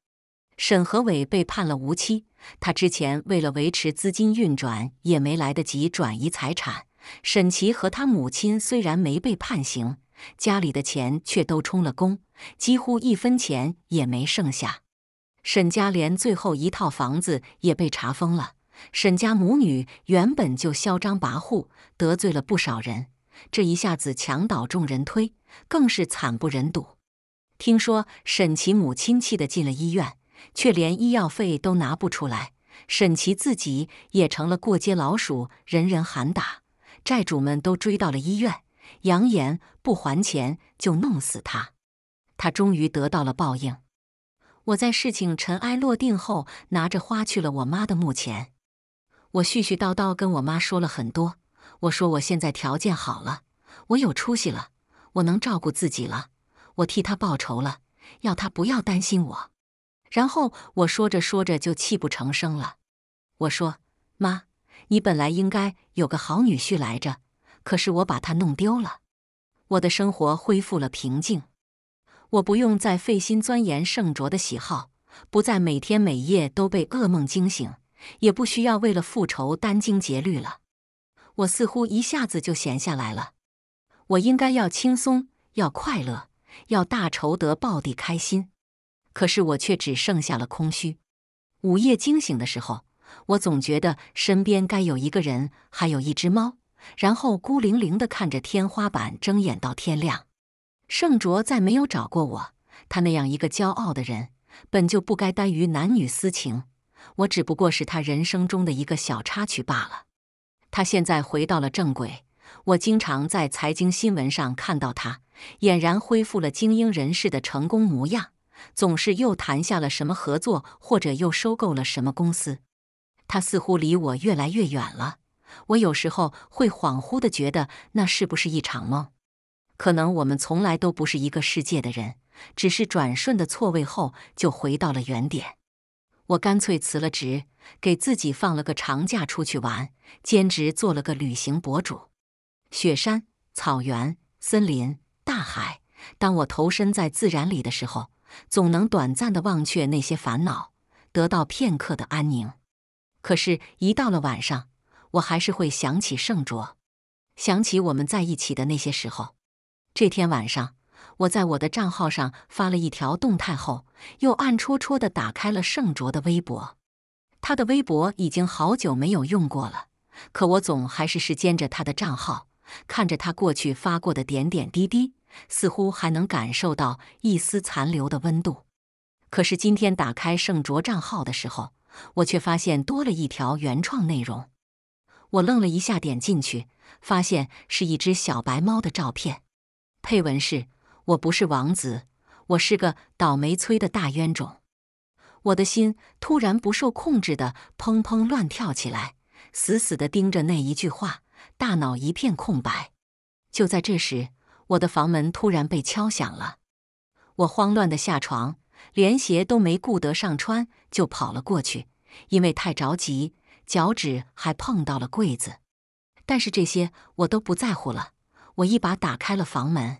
沈和伟被判了无期。他之前为了维持资金运转，也没来得及转移财产。沈琦和他母亲虽然没被判刑，家里的钱却都充了公，几乎一分钱也没剩下。沈家连最后一套房子也被查封了。沈家母女原本就嚣张跋扈，得罪了不少人，这一下子墙倒众人推，更是惨不忍睹。听说沈琦母亲气得进了医院，却连医药费都拿不出来。沈琦自己也成了过街老鼠，人人喊打。债主们都追到了医院，扬言不还钱就弄死他。他终于得到了报应。我在事情尘埃落定后，拿着花去了我妈的墓前。我絮絮叨叨跟我妈说了很多。我说我现在条件好了，我有出息了，我能照顾自己了，我替他报仇了，要他不要担心我。然后我说着说着就泣不成声了。我说妈。你本来应该有个好女婿来着，可是我把他弄丢了。我的生活恢复了平静，我不用再费心钻研圣卓的喜好，不再每天每夜都被噩梦惊醒，也不需要为了复仇殚精竭虑了。我似乎一下子就闲下来了。我应该要轻松，要快乐，要大仇得报地开心，可是我却只剩下了空虚。午夜惊醒的时候。我总觉得身边该有一个人，还有一只猫，然后孤零零地看着天花板，睁眼到天亮。盛卓再没有找过我。他那样一个骄傲的人，本就不该耽于男女私情。我只不过是他人生中的一个小插曲罢了。他现在回到了正轨。我经常在财经新闻上看到他，俨然恢复了精英人士的成功模样，总是又谈下了什么合作，或者又收购了什么公司。他似乎离我越来越远了，我有时候会恍惚的觉得那是不是一场梦？可能我们从来都不是一个世界的人，只是转瞬的错位后就回到了原点。我干脆辞了职，给自己放了个长假出去玩，兼职做了个旅行博主。雪山、草原、森林、大海，当我投身在自然里的时候，总能短暂的忘却那些烦恼，得到片刻的安宁。可是，一到了晚上，我还是会想起盛卓，想起我们在一起的那些时候。这天晚上，我在我的账号上发了一条动态后，又暗戳戳地打开了盛卓的微博。他的微博已经好久没有用过了，可我总还是时间着他的账号，看着他过去发过的点点滴滴，似乎还能感受到一丝残留的温度。可是今天打开盛卓账号的时候，我却发现多了一条原创内容，我愣了一下，点进去，发现是一只小白猫的照片，配文是：“我不是王子，我是个倒霉催的大冤种。”我的心突然不受控制的砰砰乱跳起来，死死的盯着那一句话，大脑一片空白。就在这时，我的房门突然被敲响了，我慌乱的下床。连鞋都没顾得上穿，就跑了过去。因为太着急，脚趾还碰到了柜子。但是这些我都不在乎了。我一把打开了房门，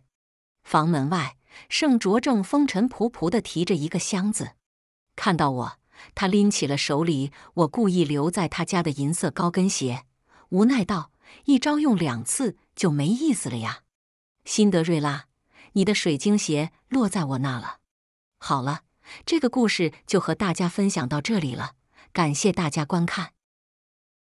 房门外，盛卓正风尘仆仆地提着一个箱子。看到我，他拎起了手里我故意留在他家的银色高跟鞋，无奈道：“一招用两次就没意思了呀。”辛德瑞拉，你的水晶鞋落在我那了。好了，这个故事就和大家分享到这里了，感谢大家观看。